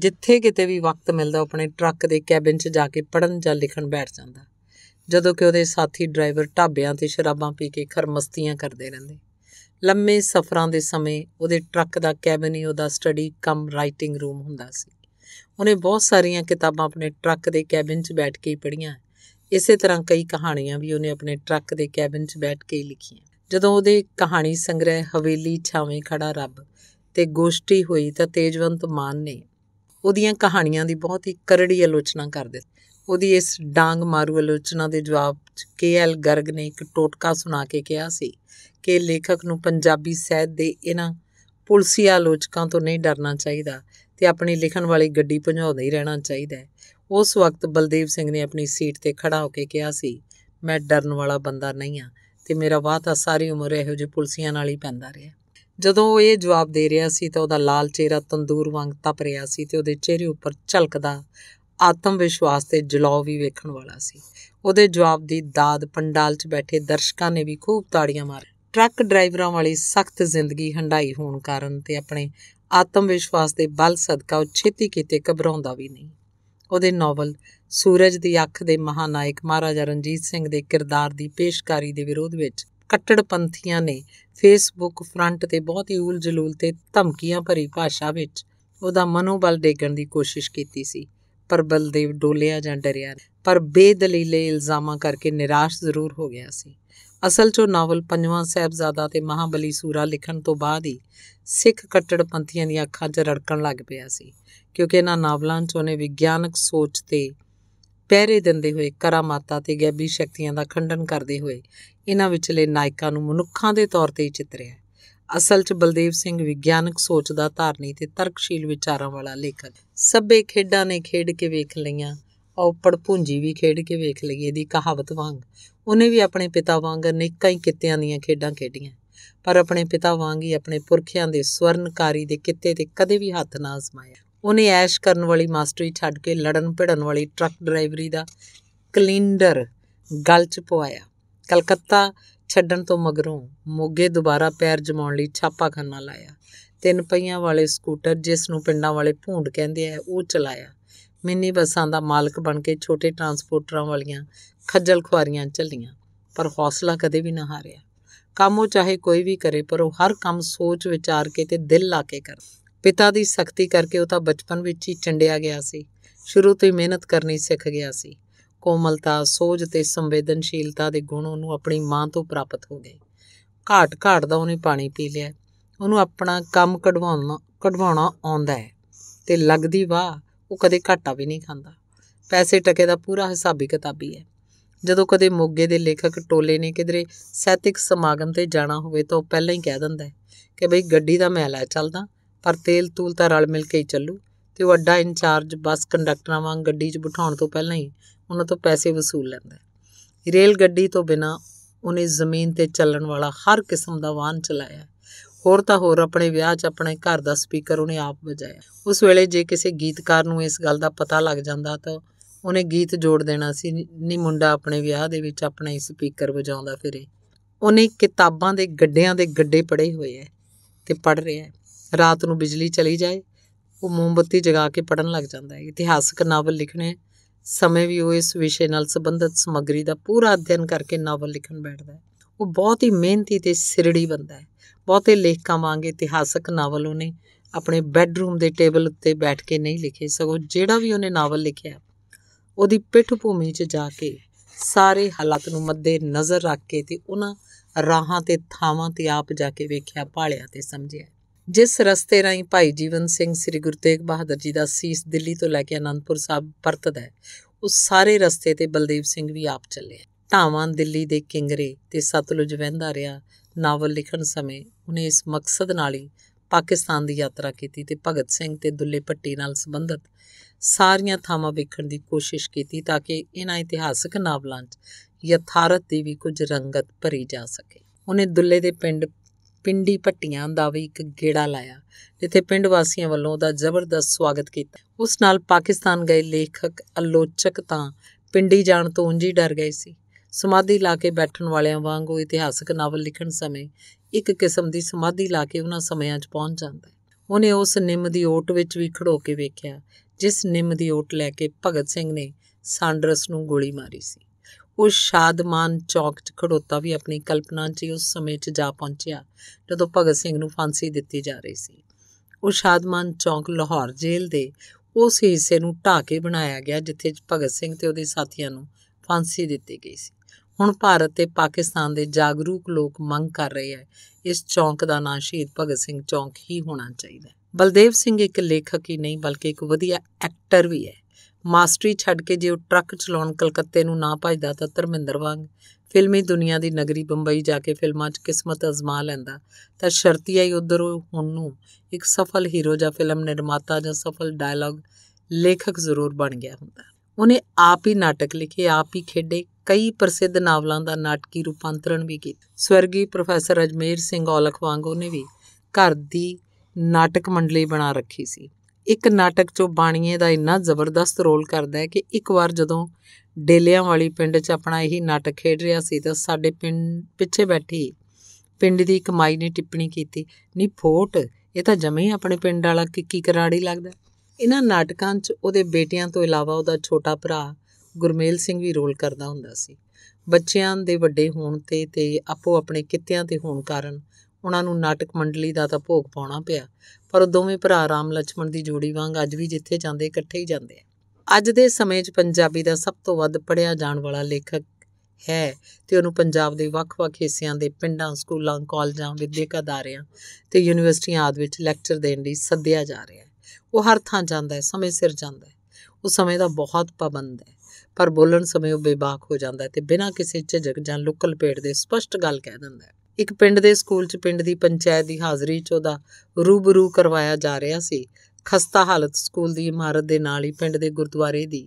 ਜਿੱਥੇ ਕਿਤੇ ਵੀ ਵਕਤ ਮਿਲਦਾ ਆਪਣੇ ਟਰੱਕ ਦੇ ਕੈਬਿਨ 'ਚ ਜਾ ਕੇ ਪੜਨ ਜਾਂ ਲਿਖਣ ਬੈਠ ਜਾਂਦਾ ਜਦੋਂ ਕਿ ਉਹਦੇ ਸਾਥੀ ਡਰਾਈਵਰ ਢਾਬਿਆਂ ਤੇ ਸ਼ਰਾਬਾਂ ਪੀ ਕੇ ਖਰਮਸਤੀਆਂ ਕਰਦੇ ਰਹਿੰਦੇ ਲੰਮੇ ਸਫ਼ਰਾਂ ਦੇ ਸਮੇਂ ਉਹਦੇ ਟਰੱਕ ਦਾ ਕੈਬਨ ਹੀ ਉਹਦਾ ਸਟੱਡੀ ਕਮ ਰਾਈਟਿੰਗ ਰੂਮ ਹੁੰਦਾ ਸੀ ਉਹਨੇ ਬਹੁਤ ਸਾਰੀਆਂ ਕਿਤਾਬਾਂ ਆਪਣੇ ਟਰੱਕ ਦੇ ਕੈਬਨ 'ਚ ਬੈਠ ਕੇ ਹੀ ਪੜ੍ਹੀਆਂ ਇਸੇ ਤਰ੍ਹਾਂ ਕਈ ਕਹਾਣੀਆਂ ਵੀ ਉਹਨੇ ਆਪਣੇ ਟਰੱਕ ਦੇ ਕੈਬਨ 'ਚ ਬੈਠ ਕੇ ਲਿਖੀਆਂ ਜਦੋਂ ਉਹਦੇ ਕਹਾਣੀ ਸੰਗ੍ਰਹਿ ਹਵੇਲੀ ਛਾਵੇਂ ਖੜਾ ਰੱਬ ਤੇ ਗੋਸ਼ਟੀ ਹੋਈ ਤਾਂ ਤੇਜਵੰਤ ਮਾਨ ਨੇ ਉਹਦੀਆਂ ਕਹਾਣੀਆਂ ਦੀ ਬਹੁਤ ਹੀ ਕਰੜੀ ਆਲੋਚਨਾ ਕਰ ਦਿੱਤੀ ਉਹਦੀ ਇਸ ਡਾਂਗ ਮਾਰੂ ਆਲੋਚਨਾ ਦੇ ਜਵਾਬ 'ਚ ਕੇ ਐਲ ਗਰਗ ਨੇ ਇੱਕ ਟੋਟਕਾ ਸੁਣਾ ਕੇ ਕਿਹਾ ਸੀ ਕਿ ਲੇਖਕ ਨੂੰ ਪੰਜਾਬੀ ਸਾਹਿਤ ਦੇ ਇਹਨਾਂ ਪੁਲਸੀ ਆਲੋਚਕਾਂ ਤੋਂ ਨਹੀਂ ਡਰਨਾ ਚਾਹੀਦਾ ਤੇ ਆਪਣੀ ਲਿਖਣ ਵਾਲੀ ਗੱਡੀ ਭਜਾਉਂਦੇ ਹੀ ਰਹਿਣਾ ਚਾਹੀਦਾ ਉਸ ਵਕਤ ਬਲਦੇਵ ਸਿੰਘ ਨੇ ਆਪਣੀ ਸੀਟ ਤੇ ਖੜਾ ਹੋ ਕੇ ਕਿਹਾ ਸੀ ਮੈਂ ਡਰਨ ਵਾਲਾ ਬੰਦਾ ਨਹੀਂ ਆ ਤੇ ਮੇਰਾ ਵਾਹ ਤਾਂ ਸਾਰੀ ਉਮਰ ਇਹੋ ਜਿਹੇ ਪੁਲਸੀਆਂ ਨਾਲ ਹੀ ਪੈਂਦਾ ਰਿਹਾ ਜਦੋਂ ਉਹ ਇਹ ਜਵਾਬ ਦੇ ਰਿਹਾ ਸੀ ਤਾਂ ਉਹਦਾ ਲਾਲ ਚਿਹਰਾ ਤੰਦੂਰ ਵਾਂਗ ਤਪ ਰਿਹਾ ਸੀ ਤੇ ਉਹਦੇ ਚਿਹਰੇ ਉੱਪਰ ਝਲਕਦਾ ਆਤਮ ਵਿਸ਼ਵਾਸ ਤੇ ਜਲੌ ਵੀ ਵੇਖਣ ਵਾਲਾ ਸੀ ਉਹਦੇ ਜਵਾਬ ਦੀ ਦਾਦ ਪੰਡਾਲ 'ਚ ਬੈਠੇ ਦਰਸ਼ਕਾਂ ਨੇ ਵੀ ਖੂਬ ਤਾੜੀਆਂ ਮਾਰੀਆਂ ਟਰੱਕ ਡਰਾਈਵਰਾਂ ਵਾਲੀ ਸਖਤ ਜ਼ਿੰਦਗੀ ਹੰਡਾਈ ਹੋਣ ਕਾਰਨ ਤੇ ਆਪਣੇ ਆਤਮ ਵਿਸ਼ਵਾਸ ਦੇ ਬਲ ਸਦਕਾ ਉਹ ਛੇਤੀ ਕਿਤੇ ਘਬਰਾਉਂਦਾ ਵੀ ਨਹੀਂ ਉਹਦੇ ਨੋਵਲ ਸੂਰਜ ਦੀ ਅੱਖ ਦੇ ਮਹਾਨਾਇਕ ਮਹਾਰਾਜਾ ਰਣਜੀਤ ਸਿੰਘ ਦੇ ਕਿਰਦਾਰ ਦੀ ਪੇਸ਼ਕਾਰੀ ਦੇ ਵਿਰੋਧ ਵਿੱਚ ਕੱਟੜਪੰਥੀਆਂ ਨੇ ਫੇਸਬੁੱਕ ਫਰੰਟ ਤੇ ਬਹੁਤ ਹੀ ਉਲਝਲੂਲ ਤੇ ਧਮਕੀਆਂ ਭਰੀ ਭਾਸ਼ਾ ਵਿੱਚ ਉਹਦਾ ਮਨੋਬਲ ਡੇਗਣ ਦੀ ਕੋਸ਼ਿਸ਼ ਕੀਤੀ ਸੀ ਪਰ ਬਲਦੇਵ ਡੋਲਿਆ ਜਾਂ ਡਰਿਆ ਪਰ ਬੇਦਲੀਲੇ ਇਲਜ਼ਾਮਾਂ ਕਰਕੇ ਨਿਰਾਸ਼ ਜ਼ਰੂਰ ਹੋ ਗਿਆ ਸੀ ਅਸਲ 'ਚ ਨਾਵਲ ਪੰਜਵਾਂ ਸਹਿਬਜ਼ਾਦਾ ਤੇ ਮਹਾਬਲੀ ਸੂਰਾ ਲਿਖਣ ਤੋਂ ਬਾਅਦ ਹੀ ਸਿੱਖ ਕੱਟੜਪੰਥੀਆਂ ਦੀਆਂ ਅੱਖਾਂ 'ਚ ਰੜਕਣ ਲੱਗ ਪਿਆ ਸੀ ਕਿਉਂਕਿ ਇਹਨਾਂ ਨਾਵਲਾਂ 'ਚ ਉਹਨੇ ਵਿਗਿਆਨਕ ਸੋਚ ਤੇ ਪਹਿਰੇ ਦਿੰਦੇ ਹੋਏ ਕਰਾਮਾਤਾ ਤੇ ਗੈਬੀ ਸ਼ਕਤੀਆਂ ਦਾ ਖੰਡਨ ਕਰਦੇ ਹੋਏ ਇਹਨਾਂ ਵਿਚਲੇ ਨਾਇਕਾਂ ਨੂੰ ਮਨੁੱਖਾਂ ਦੇ ਤੌਰ ਤੇ ਹੀ ਚਿਤਰਿਆ ਅਸਲ 'ਚ ਬਲਦੇਵ ਸਿੰਘ ਵਿਗਿਆਨਕ ਸੋਚ ਦਾ ਧਾਰਨੀ ਤੇ ਤਰਕਸ਼ੀਲ ਵਿਚਾਰਾਂ ਵਾਲਾ ਲੇਖਕ ਸਭੇ ਖੇਡਾਂ ਨੇ ਖੇਡ ਕੇ ਵੇਖ ਲਈਆਂ ਔਪੜ ਪੂੰਜੀ ਵੀ ਖੇਡ ਕੇ ਵੇਖ ਲਈ ਇਹਦੀ ਕਹਾਵਤ ਵਾਂਗ ਉਹਨੇ ਵੀ ਆਪਣੇ ਪਿਤਾ ਵਾਂਗ ਅਨੇਕਾਂ ਹੀ ਕਿੱਤਿਆਂ ਦੀਆਂ ਖੇਡਾਂ ਖੇਡੀਆਂ ਪਰ ਆਪਣੇ ਪਿਤਾ ਵਾਂਗ ਹੀ ਆਪਣੇ ਪੁਰਖਿਆਂ ਦੇ ਸਵਰਨਕਾਰੀ ਦੇ ਕਿੱਤੇ ਤੇ ਕਦੇ ਵੀ ਹੱਥ ਨਾ ਅਜ਼ਮਾਇਆ ਉਹਨੇ ਐਸ਼ ਕਰਨ ਵਾਲੀ ਮਾਸਟਰੀ ਛੱਡ ਕੇ ਲੜਨ ਭਿੜਨ ਵਾਲੀ ਟਰੱਕ ਡਰਾਈਵਰੀ ਦਾ ਕਲਿੰਡਰ ਗਲਚ ਪਵਾਇਆ ਕਲਕੱਤਾ ਛੱਡਣ ਤੋਂ ਮਗਰੋਂ ਮੋਗੇ ਦੁਬਾਰਾ ਪੈਰ ਜਮਾਉਣ ਲਈ ਛਾਪਾ ਖੰਨਾ ਲਾਇਆ ਤਿੰਨ ਪਹੀਆਂ ਵਾਲੇ ਸਕੂਟਰ ਜਿਸ ਨੂੰ ਪਿੰਡਾਂ ਵਾਲੇ ਭੂੰਡ ਕਹਿੰਦੇ ਆ ਉਹ ਚਲਾਇਆ ਮਿੰਨੀ ਬੱਸਾਂ ਦਾ ਮਾਲਕ ਬਣ ਕੇ ਛੋਟੇ ਟਰਾਂਸਪੋਰਟਰਾਂ ਵਾਲੀਆਂ ਖੱਜਲ ਖੁਆਰੀਆਂ ਚੱਲੀਆਂ ਪਰ ਹੌਸਲਾ ਕਦੇ ਵੀ ਨਾ ਹਾਰਿਆ ਕੰਮ ਉਹ ਚਾਹੇ ਕੋਈ ਵੀ ਕਰੇ ਪਰ ਉਹ ਹਰ ਕੰਮ ਸੋਚ ਵਿਚਾਰ ਕੇ ਤੇ ਦਿਲ ਲਾ ਕੇ ਕਰਦਾ ਪਿਤਾ ਦੀ ਸਖਤੀ ਕਰਕੇ ਉਹ ਤਾਂ ਬਚਪਨ ਵਿੱਚ ਹੀ ਚੰਡਿਆ ਗਿਆ ਸੀ ਸ਼ੁਰੂ ਤੋਂ ਹੀ ਮਿਹਨਤ ਕਰਨੀ ਸਿੱਖ ਗਿਆ ਸੀ ਕੋਮਲਤਾ ਸੋਝ ਤੇ ਸੰਵੇਦਨਸ਼ੀਲਤਾ ਦੇ ਗੁਣ ਉਹਨੂੰ ਆਪਣੀ ਮਾਂ ਤੋਂ ਪ੍ਰਾਪਤ ਹੋ ਗਏ ਘਾਟ ਘਾਟ ਦਾ ਉਹਨੇ ਪਾਣੀ ਪੀ ਲਿਆ ਉਹਨੂੰ ਆਪਣਾ ਕੰਮ ਕਢਵਾਉਣਾ ਕਢਵਾਉਣਾ ਆਉਂਦਾ ਹੈ ਤੇ ਲੱਗਦੀ ਵਾਹ ਉਹ ਕਦੇ ਘਾਟਾ ਵੀ ਨਹੀਂ ਖਾਂਦਾ ਪੈਸੇ ਟਕੇ ਦਾ ਪੂਰਾ ਹਿਸਾਬੀ ਕਿਤਾਬੀ ਹੈ ਜਦੋਂ ਕਦੇ ਮੋਗੇ ਦੇ ਲੇਖਕ ਟੋਲੇ ਨੇ ਕਿਧਰੇ ਸਾਹਿਤਿਕ ਸਮਾਗਮ ਤੇ ਜਾਣਾ ਹੋਵੇ ਤਾਂ ਉਹ ਪਹਿਲਾਂ ਹੀ ਕਹਿ ਦਿੰਦਾ ਕਿ ਬਈ ਗੱਡੀ ਦਾ ਮੈਲਾ ਚੱਲਦਾ ਪਰ ਤੇਲ ਤੂਲ ਤਾਂ ਰਲ ਮਿਲ ਕੇ ਹੀ ਚੱਲੂ ਤੇ ਉਹ ਅੱਡਾ ਇੰਚਾਰਜ ਬੱਸ ਕੰਡਕਟਰਾਂ ਵਾਂਗ ਗੱਡੀ 'ਚ ਬਿਠਾਉਣ ਤੋਂ ਪਹਿਲਾਂ ਹੀ ਉਹਨਾਂ ਤੋਂ ਪੈਸੇ ਵਸੂਲ ਲੈਂਦਾ ਹੈ ਰੇਲ ਗੱਡੀ ਤੋਂ ਬਿਨਾ ਉਹਨੇ ਜ਼ਮੀਨ ਤੇ ਚੱਲਣ ਵਾਲਾ ਹਰ ਕਿਸਮ ਦਾ ਵਾਹਨ ਚਲਾਇਆ ਹੋਰ ਤਾਂ ਹੋਰ ਆਪਣੇ ਵਿਆਹ 'ਚ ਆਪਣੇ ਘਰ ਦਾ ਸਪੀਕਰ ਉਹਨੇ ਆਪ ਵਜਾਇਆ ਉਸ ਵੇਲੇ ਜੇ ਕਿਸੇ ਗੀਤਕਾਰ ਨੂੰ ਇਸ ਗੱਲ ਦਾ ਪਤਾ ਲੱਗ ਜਾਂਦਾ ਤਾਂ ਉਹਨੇ ਗੀਤ ਜੋੜ ਦੇਣਾ ਸੀ ਨੀ ਮੁੰਡਾ ਆਪਣੇ ਵਿਆਹ ਦੇ ਵਿੱਚ ਆਪਣਾ ਹੀ ਸਪੀਕਰ ਵਜਾਉਂਦਾ ਫਿਰੇ ਉਹਨੇ ਕਿਤਾਬਾਂ ਦੇ ਗੱਡਿਆਂ ਦੇ ਗੱਡੇ ਪੜੇ ਹੋਏ ਐ ਤੇ ਪੜ ਰਿਹਾ ਐ ਰਾਤ ਨੂੰ ਬਿਜਲੀ ਚਲੀ ਜਾਏ ਉਹ ਮੋਮਬਤੀ ਜਗਾ ਕੇ ਪੜਨ ਲੱਗ ਜਾਂਦਾ ਹੈ ਇਤਿਹਾਸਕ ਨਾਵਲ ਲਿਖਣੇ ਸਮੇਂ ਵੀ ਉਹ ਇਸ ਵਿਸ਼ੇ ਨਾਲ ਸੰਬੰਧਿਤ ਸਮੱਗਰੀ ਦਾ ਪੂਰਾ ਅਧਿਐਨ ਕਰਕੇ ਨਾਵਲ ਲਿਖਣ ਬੈਠਦਾ ਹੈ ਉਹ ਬਹੁਤ ਹੀ ਮਿਹਨਤੀ ਤੇ ਸਿਰੜੀ ਬੰਦਾ ਹੈ ਬਹੁਤੇ ਲੇਖਕਾਂ ਵਾਂਗ ਇਤਿਹਾਸਕ ਨਾਵਲ ਉਹਨੇ ਆਪਣੇ ਬੈੱਡਰੂਮ ਦੇ ਟੇਬਲ ਉੱਤੇ ਬੈਠ ਕੇ ਨਹੀਂ ਲਿਖੇ ਸਗੋਂ ਜਿਹੜਾ ਵੀ ਉਹਨੇ ਨਾਵਲ ਲਿਖਿਆ ਉਹਦੀ ਪਿੱਠ ਭੂਮੀ 'ਚ ਜਾ ਕੇ ਸਾਰੇ ਹਾਲਾਤ ਨੂੰ ਮੱਦੇ ਨਜ਼ਰ ਰੱਖ ਕੇ ਤੇ ਉਹਨਾਂ ਰਾਹਾਂ ਤੇ ਥਾਵਾਂ ਤੇ ਆਪ ਜਾ ਕੇ ਵੇਖਿਆ ਭਾਲਿਆ ਤੇ ਸਮਝਿਆ ਜਿਸ ਰਸਤੇ ਰਾਹੀਂ ਭਾਈ ਜੀਵਨ ਸਿੰਘ ਸ੍ਰੀ ਗੁਰੂ ਤੇਗ ਬਹਾਦਰ ਜੀ ਦਾ ਸੀਸ ਦਿੱਲੀ ਤੋਂ ਲੈ ਕੇ ਅਨੰਦਪੁਰ ਸਾਹਿਬ ਪਰਤਦਾ ਹੈ ਉਸ ਸਾਰੇ ਰਸਤੇ ਤੇ ਬਲਦੇਵ ਸਿੰਘ ਵੀ ਆਪ ਚੱਲੇ ਧਾਵਾਂ ਦਿੱਲੀ ਦੇ ਕਿੰਗਰੇ ਤੇ ਸਤਲੁਜ ਵਹਿੰਦਾ ਰਿਹਾ ਨਾਵਲ ਲਿਖਣ ਸਮੇਂ ਉਹਨੇ ਇਸ ਮਕਸਦ ਨਾਲ ਹੀ ਪਾਕਿਸਤਾਨ ਦੀ ਯਾਤਰਾ ਕੀਤੀ ਤੇ ਭਗਤ ਸਿੰਘ ਤੇ ਦੁੱਲੇ ਪੱਟੀ ਨਾਲ ਸੰਬੰਧਿਤ ਸਾਰੀਆਂ ਥਾਵਾਂ ਵੇਖਣ ਦੀ ਕੋਸ਼ਿਸ਼ ਕੀਤੀ ਤਾਂ ਕਿ ਇਹਨਾਂ ਇਤਿਹਾਸਕ ਨਾਵਲਾਂ 'ਚ ਯਥਾਰਥ ਦੀ ਵੀ ਕੁਝ ਰੰਗਤ ਭਰੀ ਜਾ ਸਕੇ ਉਹਨੇ ਦੁੱਲੇ ਦੇ ਪਿੰਡ ਪਿੰਡੀ ਪੱਟੀਆਂ ਦਾ ਵੀ ਇੱਕ ਗੇੜਾ ਲਾਇਆ ਜਿੱਥੇ ਪਿੰਡ ਵਾਸੀਆਂ ਵੱਲੋਂ ਉਹਦਾ ਜ਼ਬਰਦਸਤ ਸਵਾਗਤ ਕੀਤਾ ਉਸ ਨਾਲ ਪਾਕਿਸਤਾਨ ਗਏ ਲੇਖਕ ਆਲੋਚਕ ਤਾਂ ਪਿੰਡੀ ਜਾਣ ਤੋਂ ਉਂਝ ਹੀ ਡਰ ਗਏ ਸੀ ਸਮਾਧੀ ਲਾ ਕੇ ਬੈਠਣ ਵਾਲਿਆਂ ਵਾਂਗ ਉਹ ਇਤਿਹਾਸਕ ਨਾਵਲ ਲਿਖਣ ਸਮੇਂ ਇੱਕ ਕਿਸਮ ਦੀ ਸਮਾਧੀ ਲਾ ਕੇ ਉਹਨਾਂ ਸਮਿਆਂ 'ਚ ਪਹੁੰਚ ਜਾਂਦਾ ਉਹਨੇ ਉਸ ਨਿੰਮ ਦੀ ਓਟ ਵਿੱਚ ਵੀ ਖੜੋ ਕੇ ਵੇਖਿਆ ਜਿਸ ਨਿੰਮ ਦੀ ਓਟ ਲੈ ਕੇ ਭਗਤ ਸਿੰਘ ਨੇ ਸਾਂਡਰਸ ਨੂੰ ਗੋਲੀ ਮਾਰੀ ਸੀ ਉਹ ਸ਼ਾਦਮਾਨ ਚੌਕ 'ਚ ਖੜੋਤਾ ਵੀ ਆਪਣੀ ਕਲਪਨਾ 'ਚ ਉਸ ਸਮੇਂ 'ਚ ਜਾ ਪਹੁੰਚਿਆ ਜਦੋਂ ਭਗਤ ਸਿੰਘ ਨੂੰ ਫਾਂਸੀ ਦਿੱਤੀ ਜਾ ਰਹੀ ਸੀ ਉਹ ਸ਼ਾਦਮਾਨ ਚੌਕ ਲਾਹੌਰ ਜੇਲ੍ਹ ਦੇ ਉਸ ਹਿੱਸੇ ਨੂੰ ਢਾ ਕੇ ਬਣਾਇਆ ਗਿਆ ਜਿੱਥੇ ਭਗਤ ਸਿੰਘ ਤੇ ਉਹਦੇ ਸਾਥੀਆਂ ਨੂੰ ਫਾਂਸੀ ਦਿੱਤੀ ਗਈ ਸੀ ਹੁਣ ਭਾਰਤ ਤੇ ਪਾਕਿਸਤਾਨ ਦੇ ਜਾਗਰੂਕ ਲੋਕ ਮੰਗ ਕਰ ਰਹੇ ਹੈ ਇਸ ਚੌਂਕ ਦਾ ਨਾਂ ਸ਼ਹੀਦ ਭਗਤ ਸਿੰਘ ਚੌਂਕ ਹੀ ਹੋਣਾ ਚਾਹੀਦਾ ਬਲਦੇਵ ਸਿੰਘ ਇੱਕ ਲੇਖਕ ਹੀ ਨਹੀਂ ਬਲਕਿ ਇੱਕ ਵਧੀਆ ਐਕਟਰ ਵੀ ਹੈ ਮਾਸਟਰੀ ਛੱਡ ਕੇ ਜੇ ਉਹ ਟਰੱਕ ਚਲਾਉਣ ਕਲਕੱਤੇ ਨੂੰ ਨਾ ਭਜਦਾ ਤਾਂ ਧਰਮਿੰਦਰ ਵਾਂਗ ਫਿਲਮੀ ਦੁਨੀਆ ਦੀ ਨਗਰੀ ਬੰਬਈ ਜਾ ਕੇ ਫਿਲਮਾਂ 'ਚ ਕਿਸਮਤ ਅਜ਼ਮਾ ਲੈਂਦਾ ਤਾਂ ਸ਼ਰਤੀਆ ਹੀ ਉਧਰ ਹੁਣ ਨੂੰ ਇੱਕ ਸਫਲ ਹੀਰੋ ਜਾਂ ਫਿਲਮ ਨਿਰਮਾਤਾ ਜਾਂ ਸਫਲ ਡਾਇਲੌਗ ਲੇਖਕ ਜ਼ਰੂਰ ਬਣ ਗਿਆ ਹੁੰਦਾ ਉਹਨੇ ਆਪ ਹੀ ਨਾਟਕ ਲਿਖੇ ਆਪ ਹੀ ਖੇਡੇ ਕਈ ਪ੍ਰਸਿੱਧ ਨਾਵਲਾਂ ਦਾ ਨਾਟਕੀ ਰੂਪਾਂਤਰਣ ਵੀ ਕੀਤਾ ਸਵਰਗੀ ਪ੍ਰੋਫੈਸਰ ਅਜਮੇਰ ਸਿੰਘ ਔਲਖ ਵਾਂਗ ਉਹਨੇ ਵੀ ਘਰ ਦੀ ਨਾਟਕ ਮੰਡਲੀ ਬਣਾ ਰੱਖੀ ਸੀ ਇੱਕ ਨਾਟਕ 'ਚੋਂ ਬਾਣੀਏ ਦਾ ਇੰਨਾ ਜ਼ਬਰਦਸਤ ਰੋਲ ਕਰਦਾ ਹੈ ਕਿ ਇੱਕ ਵਾਰ ਜਦੋਂ ਡੇਲਿਆਂ ਵਾਲੀ ਪਿੰਡ 'ਚ ਆਪਣਾ ਇਹੀ ਨਾਟਕ ਖੇਡ ਰਿਹਾ ਸੀ ਤਾਂ ਸਾਡੇ ਪਿੰਡ ਪਿੱਛੇ ਬੈਠੀ ਪਿੰਡ ਦੀ ਇੱਕ ਮਾਈ ਨੇ ਟਿੱਪਣੀ ਕੀਤੀ ਨਹੀਂ ਫੋਟ ਇਹ ਤਾਂ ਜਮੇ ਆਪਣੇ ਪਿੰਡ ਵਾਲਾ ਕਿੱਕੀ ਕਰਾੜੀ ਲੱਗਦਾ ਇਹਨਾਂ ਨਾਟਕਾਂ 'ਚ ਉਹਦੇ ਬੇਟਿਆਂ ਤੋਂ ਇਲਾਵਾ ਉਹਦਾ ਛੋਟਾ ਭਰਾ ਗੁਰਮੇਲ ਸਿੰਘ ਵੀ ਰੋਲ ਕਰਦਾ ਹੁੰਦਾ ਸੀ ਬੱਚਿਆਂ ਦੇ ਵੱਡੇ ਹੋਣ ਤੇ ਤੇ ਆਪੋ ਆਪਣੇ ਕਿੱਤਿਆਂ ਤੇ ਹੋਣ ਕਾਰਨ ਉਹਨਾਂ ਨੂੰ ਨਾਟਕ ਮੰਡਲੀ ਦਾ ਤਾਂ ਭੋਗ ਪਾਉਣਾ ਪਿਆ ਪਰ ਉਹ ਦੋਵੇਂ ਭਰਾ ਰਾਮ ਲਛਮਣ ਦੀ ਜੋੜੀ ਵਾਂਗ ਅੱਜ ਵੀ ਜਿੱਥੇ ਜਾਂਦੇ ਇਕੱਠੇ ਹੀ ਜਾਂਦੇ ਆ ਅੱਜ ਦੇ ਸਮੇਂ 'ਚ ਪੰਜਾਬੀ ਦਾ ਸਭ ਤੋਂ ਵੱਧ ਪੜਿਆ ਜਾਣ ਵਾਲਾ ਲੇਖਕ ਹੈ ਤੇ ਉਹਨੂੰ ਪੰਜਾਬ ਦੇ ਵੱਖ-ਵੱਖ ਹਿੱਸਿਆਂ ਦੇ ਪਿੰਡਾਂ ਸਕੂਲਾਂ ਕਾਲਜਾਂ ਵਿਦਿਅਕ ਅਦਾਰਿਆਂ ਤੇ ਯੂਨੀਵਰਸਿਟੀਆਂ ਆਦਿ ਵਿੱਚ ਲੈਕਚਰ ਦੇਣ ਲਈ ਸੱਦਿਆ ਜਾ ਰਿਹਾ ਹੈ ਉਹ ਹਰ ਥਾਂ ਜਾਂਦਾ ਹੈ ਸਮੇਂ ਸਿਰ ਜਾਂਦਾ ਹੈ ਉਹ ਸਮੇਂ ਦਾ ਬਹੁਤ ਪਾਬੰਦ ਹੈ ਪਰ ਬੋਲਣ ਸਮੇਂ ਉਹ ਬੇਬਾਕ ਹੋ ਜਾਂਦਾ ਹੈ ਤੇ ਬਿਨਾਂ ਕਿਸੇ ਝਿਜਕ ਜਾਂ ਲੁਕਲ ਪੇਟ ਦੇ ਸਪਸ਼ਟ ਗੱਲ ਕਹਿ ਦਿੰਦਾ ਹੈ ਇੱਕ ਪਿੰਡ ਦੇ ਸਕੂਲ 'ਚ ਪਿੰਡ ਦੀ ਪੰਚਾਇਤ ਦੀ ਹਾਜ਼ਰੀ 'ਚ ਉਹਦਾ ਰੂਬਰੂ ਕਰਵਾਇਆ ਜਾ ਰਿਹਾ ਸੀ ਖਸਤਾ ਹਾਲਤ ਸਕੂਲ ਦੀ ਇਮਾਰਤ ਦੇ ਨਾਲ ਹੀ ਪਿੰਡ ਦੇ ਗੁਰਦੁਆਰੇ ਦੀ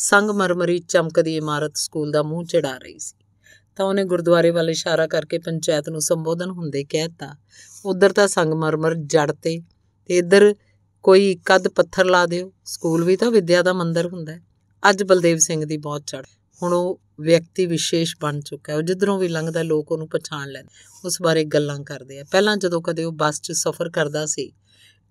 ਸੰਗਮਰਮਰੀ ਚਮਕਦੀ ਇਮਾਰਤ ਸਕੂਲ ਦਾ ਮੂੰਹ ਚੜਾ ਰਹੀ ਸੀ ਤਾਂ ਉਹਨੇ ਗੁਰਦੁਆਰੇ ਵੱਲ ਇਸ਼ਾਰਾ ਕਰਕੇ ਪੰਚਾਇਤ ਨੂੰ ਸੰਬੋਧਨ ਹੁੰਦੇ ਕਹਿਤਾ ਉਧਰ ਤਾਂ ਸੰਗਮਰਮਰ ਜੜ ਤੇ ਤੇ ਇਧਰ ਕੋਈ ਕੱਦ ਪੱਥਰ ਲਾ ਦਿਓ ਸਕੂਲ ਵੀ ਤਾਂ ਵਿੱਦਿਆ ਦਾ ਮੰਦਰ ਹੁੰਦਾ ਅੱਜ ਬਲਦੇਵ ਸਿੰਘ ਦੀ ਬਹੁਤ ਚੜ ਹੁਣ ਉਹ ਵਿਅਕਤੀ ਵਿਸ਼ੇਸ਼ ਬਣ ਚੁੱਕਾ ਹੈ ਉਹ ਜਿੱਧਰੋਂ ਵੀ ਲੰਘਦਾ ਲੋਕ ਉਹਨੂੰ ਪਛਾਣ ਲੈਂਦੇ ਉਸ ਬਾਰੇ ਗੱਲਾਂ ਕਰਦੇ ਆ ਪਹਿਲਾਂ ਜਦੋਂ ਕਦੇ ਉਹ ਬੱਸ 'ਚ ਸਫ਼ਰ ਕਰਦਾ ਸੀ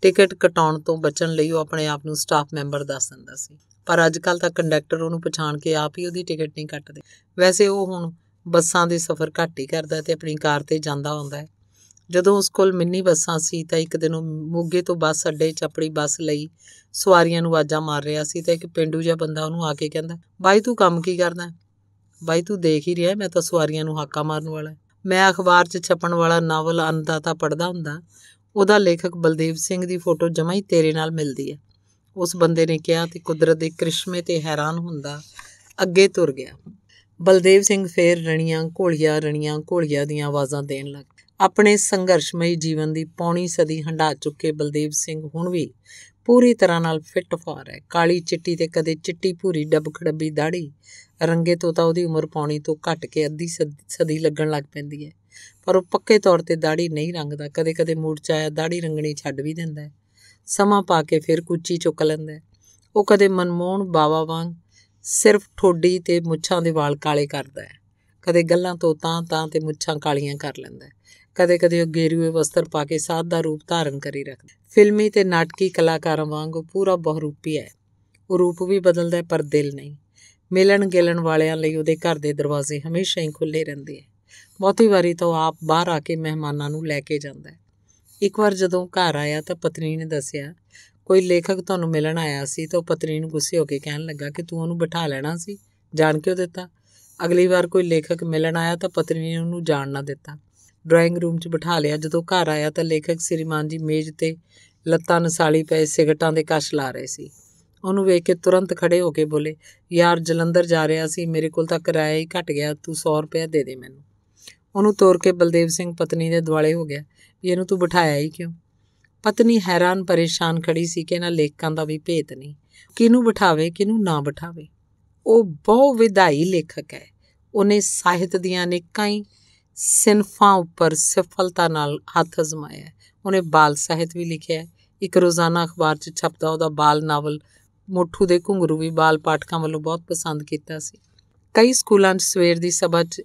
ਟਿਕਟ ਕਟਾਉਣ ਤੋਂ ਬਚਣ ਲਈ ਉਹ ਆਪਣੇ ਆਪ ਨੂੰ ਸਟਾਫ ਮੈਂਬਰ ਦੱਸ ਦਿੰਦਾ ਸੀ ਪਰ ਅੱਜ ਕੱਲ ਤਾਂ ਕੰਡਕਟਰ ਉਹਨੂੰ ਪਛਾਣ ਕੇ ਆਪ ਹੀ ਉਹਦੀ ਟਿਕਟ ਨਹੀਂ ਕੱਟਦੇ ਵੈਸੇ ਉਹ ਹੁਣ ਬੱਸਾਂ ਦੇ ਸਫ਼ਰ ਘੱਟ ਹੀ ਕਰਦਾ ਤੇ ਆਪਣੀ ਕਾਰ ਤੇ ਜਾਂਦਾ ਹੁੰਦਾ ਹੈ ਜਦੋਂ ਉਸ ਕੋਲ ਮਿੰਨੀ ਬੱਸਾਂ ਸੀ ਤਾਂ ਇੱਕ ਦਿਨ ਉਹ ਮੋਗੇ ਤੋਂ ਬੱਸ ਅੱਡੇ 'ਚ ਆਪਣੀ ਬੱਸ ਲਈ ਸਵਾਰੀਆਂ ਨੂੰ ਆਵਾਜ਼ਾਂ ਮਾਰ ਰਿਹਾ ਸੀ ਤਾਂ ਇੱਕ ਪਿੰਡੂ ਜਿਹਾ ਬੰਦਾ ਉਹਨੂੰ ਆ ਕੇ ਕਹਿੰਦਾ ਬਾਈ ਤੂੰ ਕੰਮ ਕੀ ਕਰਦਾ ਬਾਈ ਤੂੰ ਦੇਖ ਹੀ ਰਿਹਾ ਮੈਂ ਤਾਂ ਸਵਾਰੀਆਂ ਨੂੰ ਹਾਕਾ ਮਾਰਨ ਵਾਲਾ ਮੈਂ ਅਖਬਾਰ 'ਚ ਛਪਣ ਵਾਲਾ ਨਾਵਲ ਤਾਂ ਪੜਦਾ ਹੁੰਦਾ ਉਹਦਾ ਲੇਖਕ ਬਲਦੇਵ ਸਿੰਘ ਦੀ ਫੋਟੋ ਜਮਾਂ ਹੀ ਤੇਰੇ ਨਾਲ ਮਿਲਦੀ ਹੈ ਉਸ ਬੰਦੇ ਨੇ ਕਿਹਾ ਤੇ ਕੁਦਰਤ ਦੇ ਕ੍ਰਿਸ਼ਮੇ ਤੇ ਹੈਰਾਨ ਹੁੰਦਾ ਅੱਗੇ ਤੁਰ ਗਿਆ ਬਲਦੇਵ ਸਿੰਘ ਫੇਰ ਰਣੀਆਂ ਘੋਲੀਆਂ ਰਣੀਆਂ ਘੋਲੀਆਂ ਦੀਆਂ ਆਵਾਜ਼ਾਂ ਦੇਣ ਲੱਗ ਆਪਣੇ ਸੰਘਰਸ਼ਮਈ ਜੀਵਨ ਦੀ ਪੌਣੀ ਸਦੀ ਹੰਡਾ ਚੁੱਕੇ ਬਲਦੇਵ ਸਿੰਘ ਹੁਣ ਵੀ ਪੂਰੀ ਤਰ੍ਹਾਂ ਨਾਲ ਫਿੱਟ ਫਾਰ ਹੈ ਕਾਲੀ ਚਿੱਟੀ ਤੇ ਕਦੇ ਚਿੱਟੀ ਭੂਰੀ ਖੜਬੀ ਦਾੜੀ ਰੰਗੇ ਤੋਂ ਤਾਂ ਉਹਦੀ ਉਮਰ ਪੌਣੀ ਤੋਂ ਘੱਟ ਕੇ ਅੱਧੀ ਸਦੀ ਲੱਗਣ ਲੱਗ ਪੈਂਦੀ ਹੈ ਪਰ ਉਹ ਪੱਕੇ ਤੌਰ ਤੇ ਦਾੜੀ ਨਹੀਂ ਰੰਗਦਾ ਕਦੇ-ਕਦੇ ਮੂਡ ਚ ਆਇਆ ਦਾੜੀ ਰੰਗਣੀ ਛੱਡ ਵੀ ਦਿੰਦਾ ਹੈ ਸਮਾਂ ਪਾ ਕੇ ਫਿਰ ਕੁੱਚੀ ਚੁੱਕ ਲੈਂਦਾ ਉਹ ਕਦੇ ਮਨਮੋਹਣ ਬਾਵਾ ਵਾਂਗ ਸਿਰਫ ਠੋਡੀ ਤੇ ਮੁੱਛਾਂ ਦੇ ਵਾਲ ਕਾਲੇ ਕਰਦਾ ਹੈ ਕਦੇ ਗੱਲਾਂ ਤੋਂ ਤਾਂ ਤਾਂ ਤੇ ਮੁੱਛਾਂ ਕਾਲੀਆਂ ਕਰ ਲੈਂਦਾ ਹੈ ਕਦੇ-ਕਦੇ ਉਹ ਗੇਰੂਏ ਵਸਤਰ ਪਾ ਕੇ ਸਾਧ ਦਾ ਰੂਪ ਧਾਰਨ ਕਰੀ ਰੱਖਦਾ ਫਿਲਮੀ ਤੇ ਨਾਟਕੀ ਕਲਾਕਾਰਾਂ ਵਾਂਗ ਉਹ ਪੂਰਾ ਬਹੁਰੂਪੀ ਹੈ ਉਹ ਰੂਪ ਵੀ ਬਦਲਦਾ ਹੈ ਪਰ ਦਿਲ ਨਹੀਂ ਮਿਲਣ ਗਿਲਣ ਵਾਲਿਆਂ ਲਈ ਉਹਦੇ ਘਰ ਦੇ ਦਰਵਾਜ਼ੇ ਹਮੇਸ਼ਾ ਹੀ ਖੁੱਲੇ ਰਹਿੰਦੇ ਹੈ ਬਹੁਤੀ ਵਾਰੀ ਤਾਂ ਆਪ ਬਾਹਰ ਆ ਕੇ ਮਹਿਮਾਨਾਂ ਨੂੰ ਲੈ ਕੇ ਜਾਂਦਾ ਹੈ ਇੱਕ ਵਾਰ ਜਦੋਂ ਘਰ ਆਇਆ ਤਾਂ ਪਤਨੀ ਨੇ ਦੱਸਿਆ ਕੋਈ ਲੇਖਕ ਤੁਹਾਨੂੰ ਮਿਲਣ ਆਇਆ ਸੀ ਤਾਂ ਪਤਨੀ ਨੂੰ ਗੁੱਸੇ ਹੋ ਕੇ ਕਹਿਣ ਲੱਗਾ ਕਿ ਤੂੰ ਉਹਨੂੰ ਬਿਠਾ ਲੈਣਾ ਸੀ ਜਾਣ ਕਿਉਂ ਦਿੱਤਾ ਅਗਲੀ ਵਾਰ ਕੋਈ ਲੇਖਕ ਮਿਲਣ ਆਇਆ ਤਾਂ ਪਤਨੀ ਨੇ ਉਹਨੂੰ ਜਾਣ ਨਾ ਦਿੱਤਾ ਡਰਾਇੰਗ ਰੂਮ 'ਚ ਬਿਠਾ ਲਿਆ ਜਦੋਂ ਘਰ ਆਇਆ ਤਾਂ ਲੇਖਕ ਸ੍ਰੀਮਾਨ ਜੀ ਮੇਜ਼ ਤੇ ਲੱਤਾਂ ਨਸਾਲੀ ਪਏ ਸਿਗਟਾਂ ਦੇ ਕਸ਼ ਲਾ ਰਹੇ ਸੀ ਉਹਨੂੰ ਵੇਖ ਕੇ ਤੁਰੰਤ ਖੜੇ ਹੋ ਕੇ ਬੋਲੇ ਯਾਰ ਜਲੰਧਰ ਜਾ ਰਿਹਾ ਸੀ ਮੇਰੇ ਕੋਲ ਤਾਂ ਕਿਰਾਇਆ ਹੀ ਘਟ ਗਿਆ ਤੂੰ 100 ਰੁਪਏ ਦੇ ਦੇ ਮੈਨੂੰ ਉਹਨੂੰ ਤੋਰ ਕੇ ਬਲਦੇਵ ਸਿੰਘ ਪਤਨੀ ਦੇ ਦੁਆਲੇ ਹੋ ਗਿਆ ਵੀ ਇਹਨੂੰ ਤੂੰ ਬਿਠਾਇਆ ਹੀ ਕਿਉਂ ਪਤਨੀ ਹੈਰਾਨ ਪਰੇਸ਼ਾਨ ਖੜੀ ਸੀ ਕਿ ਇਹਨਾਂ ਲੇਖਕਾਂ ਦਾ ਵੀ ਭੇਤ ਨਹੀਂ ਕਿਹਨੂੰ ਬਿਠਾਵੇ ਕਿਹਨੂੰ ਨਾ ਬਿਠਾਵੇ ਉਹ ਬਹੁ ਵਿਧਾਈ ਲੇਖਕ ਹੈ ਉਹਨੇ ਸਾਹਿਤ ਦੀਆਂ ਅਨੇਕਾਂ ਹੀ ਸਿਨਫਾਂ ਉੱਪਰ ਸਫਲਤਾ ਨਾਲ ਹੱਥ ਅਜ਼ਮਾਇਆ ਉਹਨੇ ਬਾਲ ਸਾਹਿਤ ਵੀ ਲਿਖਿਆ ਇੱਕ ਰੋਜ਼ਾਨਾ ਅਖਬਾਰ 'ਚ ਛਪਦਾ ਉਹਦਾ ਬਾਲ ਨਾਵਲ ਮੋਠੂ ਦੇ ਘੁੰਗਰੂ ਵੀ ਬਾਲ ਪਾਠਕਾਂ ਵੱਲੋਂ ਬਹੁਤ ਪਸੰਦ ਕੀਤਾ ਸੀ ਕਈ ਸਕੂਲਾਂ 'ਚ ਸਵੇਰ ਦੀ ਸਭਾ 'ਚ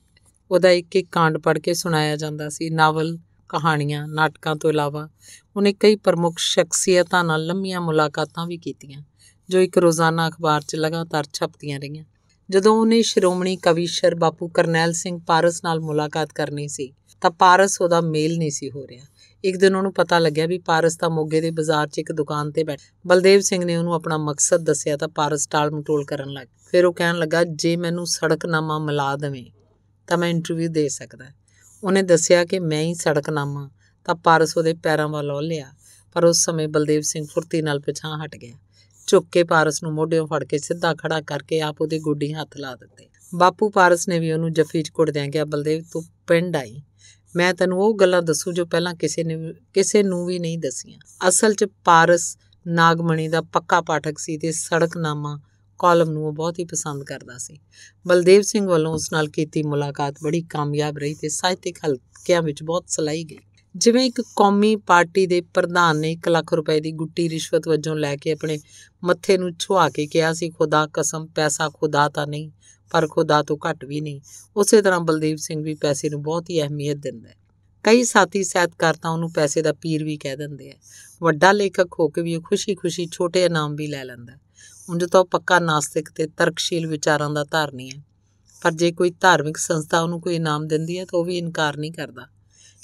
ਉਹਦਾ ਇੱਕ ਇੱਕ ਕਾਂਡ ਪੜ੍ਹ ਕੇ ਸੁਣਾਇਆ ਜਾਂਦਾ ਸੀ ਨਾਵਲ ਕਹਾਣੀਆਂ ਨਾਟਕਾਂ ਤੋਂ ਇਲਾਵਾ ਉਹਨੇ ਕਈ ਪ੍ਰਮੁੱਖ ਸ਼ਖਸੀਅਤਾਂ ਨਾਲ ਲੰਮੀਆਂ ਮੁਲਾਕਾਤਾਂ ਵੀ ਕੀਤੀਆਂ ਜੋ ਇੱਕ ਰੋਜ਼ਾਨਾ ਅਖਬਾਰ 'ਚ ਲਗਾਤਾਰ ਛਪਦੀਆਂ ਰਹੀਆਂ ਜਦੋਂ ਉਹਨੇ ਸ਼੍ਰੋਮਣੀ ਕਵੀਸ਼ਰ ਬਾਪੂ ਕਰਨੈਲ ਸਿੰਘ ਪਾਰਸ ਨਾਲ ਮੁਲਾਕਾਤ ਕਰਨੀ ਸੀ ਤਾਂ ਪਾਰਸ ਉਹਦਾ ਮੇਲ ਨਹੀਂ ਸੀ ਹੋ ਰਿਹਾ ਇੱਕ ਦਿਨ ਉਹਨੂੰ ਪਤਾ ਲੱਗਿਆ ਵੀ ਪਾਰਸ ਤਾਂ ਮੋਗੇ ਦੇ ਬਾਜ਼ਾਰ 'ਚ ਇੱਕ ਦੁਕਾਨ ਤੇ ਬੈਠਾ ਬਲਦੇਵ ਸਿੰਘ ਨੇ ਉਹਨੂੰ ਆਪਣਾ ਮਕਸਦ ਦੱਸਿਆ ਤਾਂ ਪਾਰਸ ਟਾਲ ਮਟੋਲ ਕਰਨ ਲੱਗ ਫਿਰ ਉਹ ਕਹਿਣ ਲੱਗਾ ਜੇ ਮੈਨੂੰ ਸੜਕਨਾਮਾ ਮਿਲਾ ਦੇਵੇਂ ਤਾਂ ਮੈਂ ਇੰਟਰਵਿਊ ਦੇ ਸਕਦਾ ਉਹਨੇ ਦੱਸਿਆ ਕਿ ਮੈਂ ਹੀ ਸੜਕਨਾਮਾ ਤਾਂ ਪਾਰਸ ਉਹਦੇ ਪੈਰਾਂ ਵੱਲ ਲਿਆ ਪਰ ਉਸ ਸਮੇਂ ਬਲਦੇਵ ਸਿੰਘ ਫੁਰਤੀ ਨਾਲ ਪਿਛਾਂ ਹਟ ਗਿਆ ਝੁੱਕ ਕੇ ਪਾਰਸ ਨੂੰ ਮੋਢਿਓਂ ਫੜ ਕੇ ਸਿੱਧਾ ਖੜਾ ਕਰਕੇ ਆਪ ਉਹਦੇ ਗੋਡੀ ਹੱਥ ਲਾ ਦਿੱਤੇ ਬਾਪੂ ਪਾਰਸ ਨੇ ਵੀ ਉਹਨੂੰ ਜਫੀ 'ਚ ਘੁੱਟਦਿਆਂ ਗਿਆ ਬਲਦੇਵ ਤੂੰ ਪਿੰਡ ਆਈ ਮੈਂ ਤੈਨੂੰ ਉਹ ਗੱਲਾਂ ਦੱਸੂ ਜੋ ਪਹਿਲਾਂ ਕਿਸੇ ਨੇ ਕਿਸੇ ਨੂੰ ਵੀ ਨਹੀਂ ਦਸੀਆਂ ਅਸਲ 'ਚ ਪਾਰਸ ਨਾਗਮਣੀ ਦਾ ਪੱਕਾ ਪਾਠਕ ਸੀ ਤੇ ਸੜਕਨਾਮਾ ਕਾਲਮ ਨੂੰ ਉਹ ਬਹੁਤ ਹੀ ਪਸੰਦ ਕਰਦਾ ਸੀ ਬਲਦੇਵ ਸਿੰਘ ਵੱਲੋਂ ਉਸ ਨਾਲ ਕੀਤੀ ਮੁਲਾਕਾਤ ਬੜੀ ਕਾਮਯਾਬ ਰਹੀ ਤੇ ਸਾਹਿਤਿਕ ਹਲਕਿਆਂ ਵਿੱਚ ਬਹੁਤ ਸਲਾਈ ਗਈ ਜਿਵੇਂ ਇੱਕ ਕੌਮੀ ਪਾਰਟੀ ਦੇ ਪ੍ਰਧਾਨ ਨੇ 1 ਲੱਖ ਰੁਪਏ ਦੀ ਗੁੱਟੀ ਰਿਸ਼ਵਤ ਵਜੋਂ ਲੈ ਕੇ ਆਪਣੇ ਮੱਥੇ ਨੂੰ ਛੁਆ ਕੇ ਕਿਹਾ ਸੀ ਖੁਦਾ ਕਸਮ ਪੈਸਾ ਖੁਦਾ ਤਾਂ ਨਹੀਂ ਪਰ ਖੁਦਾ ਤੋਂ ਘੱਟ ਵੀ ਨਹੀਂ ਉਸੇ ਤਰ੍ਹਾਂ ਬਲਦੀਪ ਸਿੰਘ ਵੀ ਪੈਸੇ ਨੂੰ ਬਹੁਤ ਹੀ ਅਹਿਮੀਅਤ ਦਿੰਦਾ ਹੈ ਕਈ ਸਾਥੀ ਸਹਿਤਕਾਰ ਤਾਂ ਉਹਨੂੰ ਪੈਸੇ ਦਾ ਪੀਰ ਵੀ ਕਹਿ ਦਿੰਦੇ ਆ ਵੱਡਾ ਲੇਖਕ ਹੋ ਕੇ ਵੀ ਉਹ ਖੁਸ਼ੀ-ਖੁਸ਼ੀ ਛੋਟੇ ਇਨਾਮ ਵੀ ਲੈ ਲੈਂਦਾ ਉਂਝ ਤਾਂ ਪੱਕਾ ਨਾਸਤਿਕ ਤੇ ਤਰਕਸ਼ੀਲ ਵਿਚਾਰਾਂ ਦਾ ਧਾਰਨੀ ਹੈ ਪਰ ਜੇ ਕੋਈ ਧਾਰਮਿਕ ਸੰਸਥਾ ਉਹਨੂੰ ਕੋਈ ਇਨਾਮ ਦਿੰਦੀ ਹੈ ਤਾਂ ਉਹ ਵੀ ਇਨਕਾਰ ਨਹੀਂ ਕਰਦਾ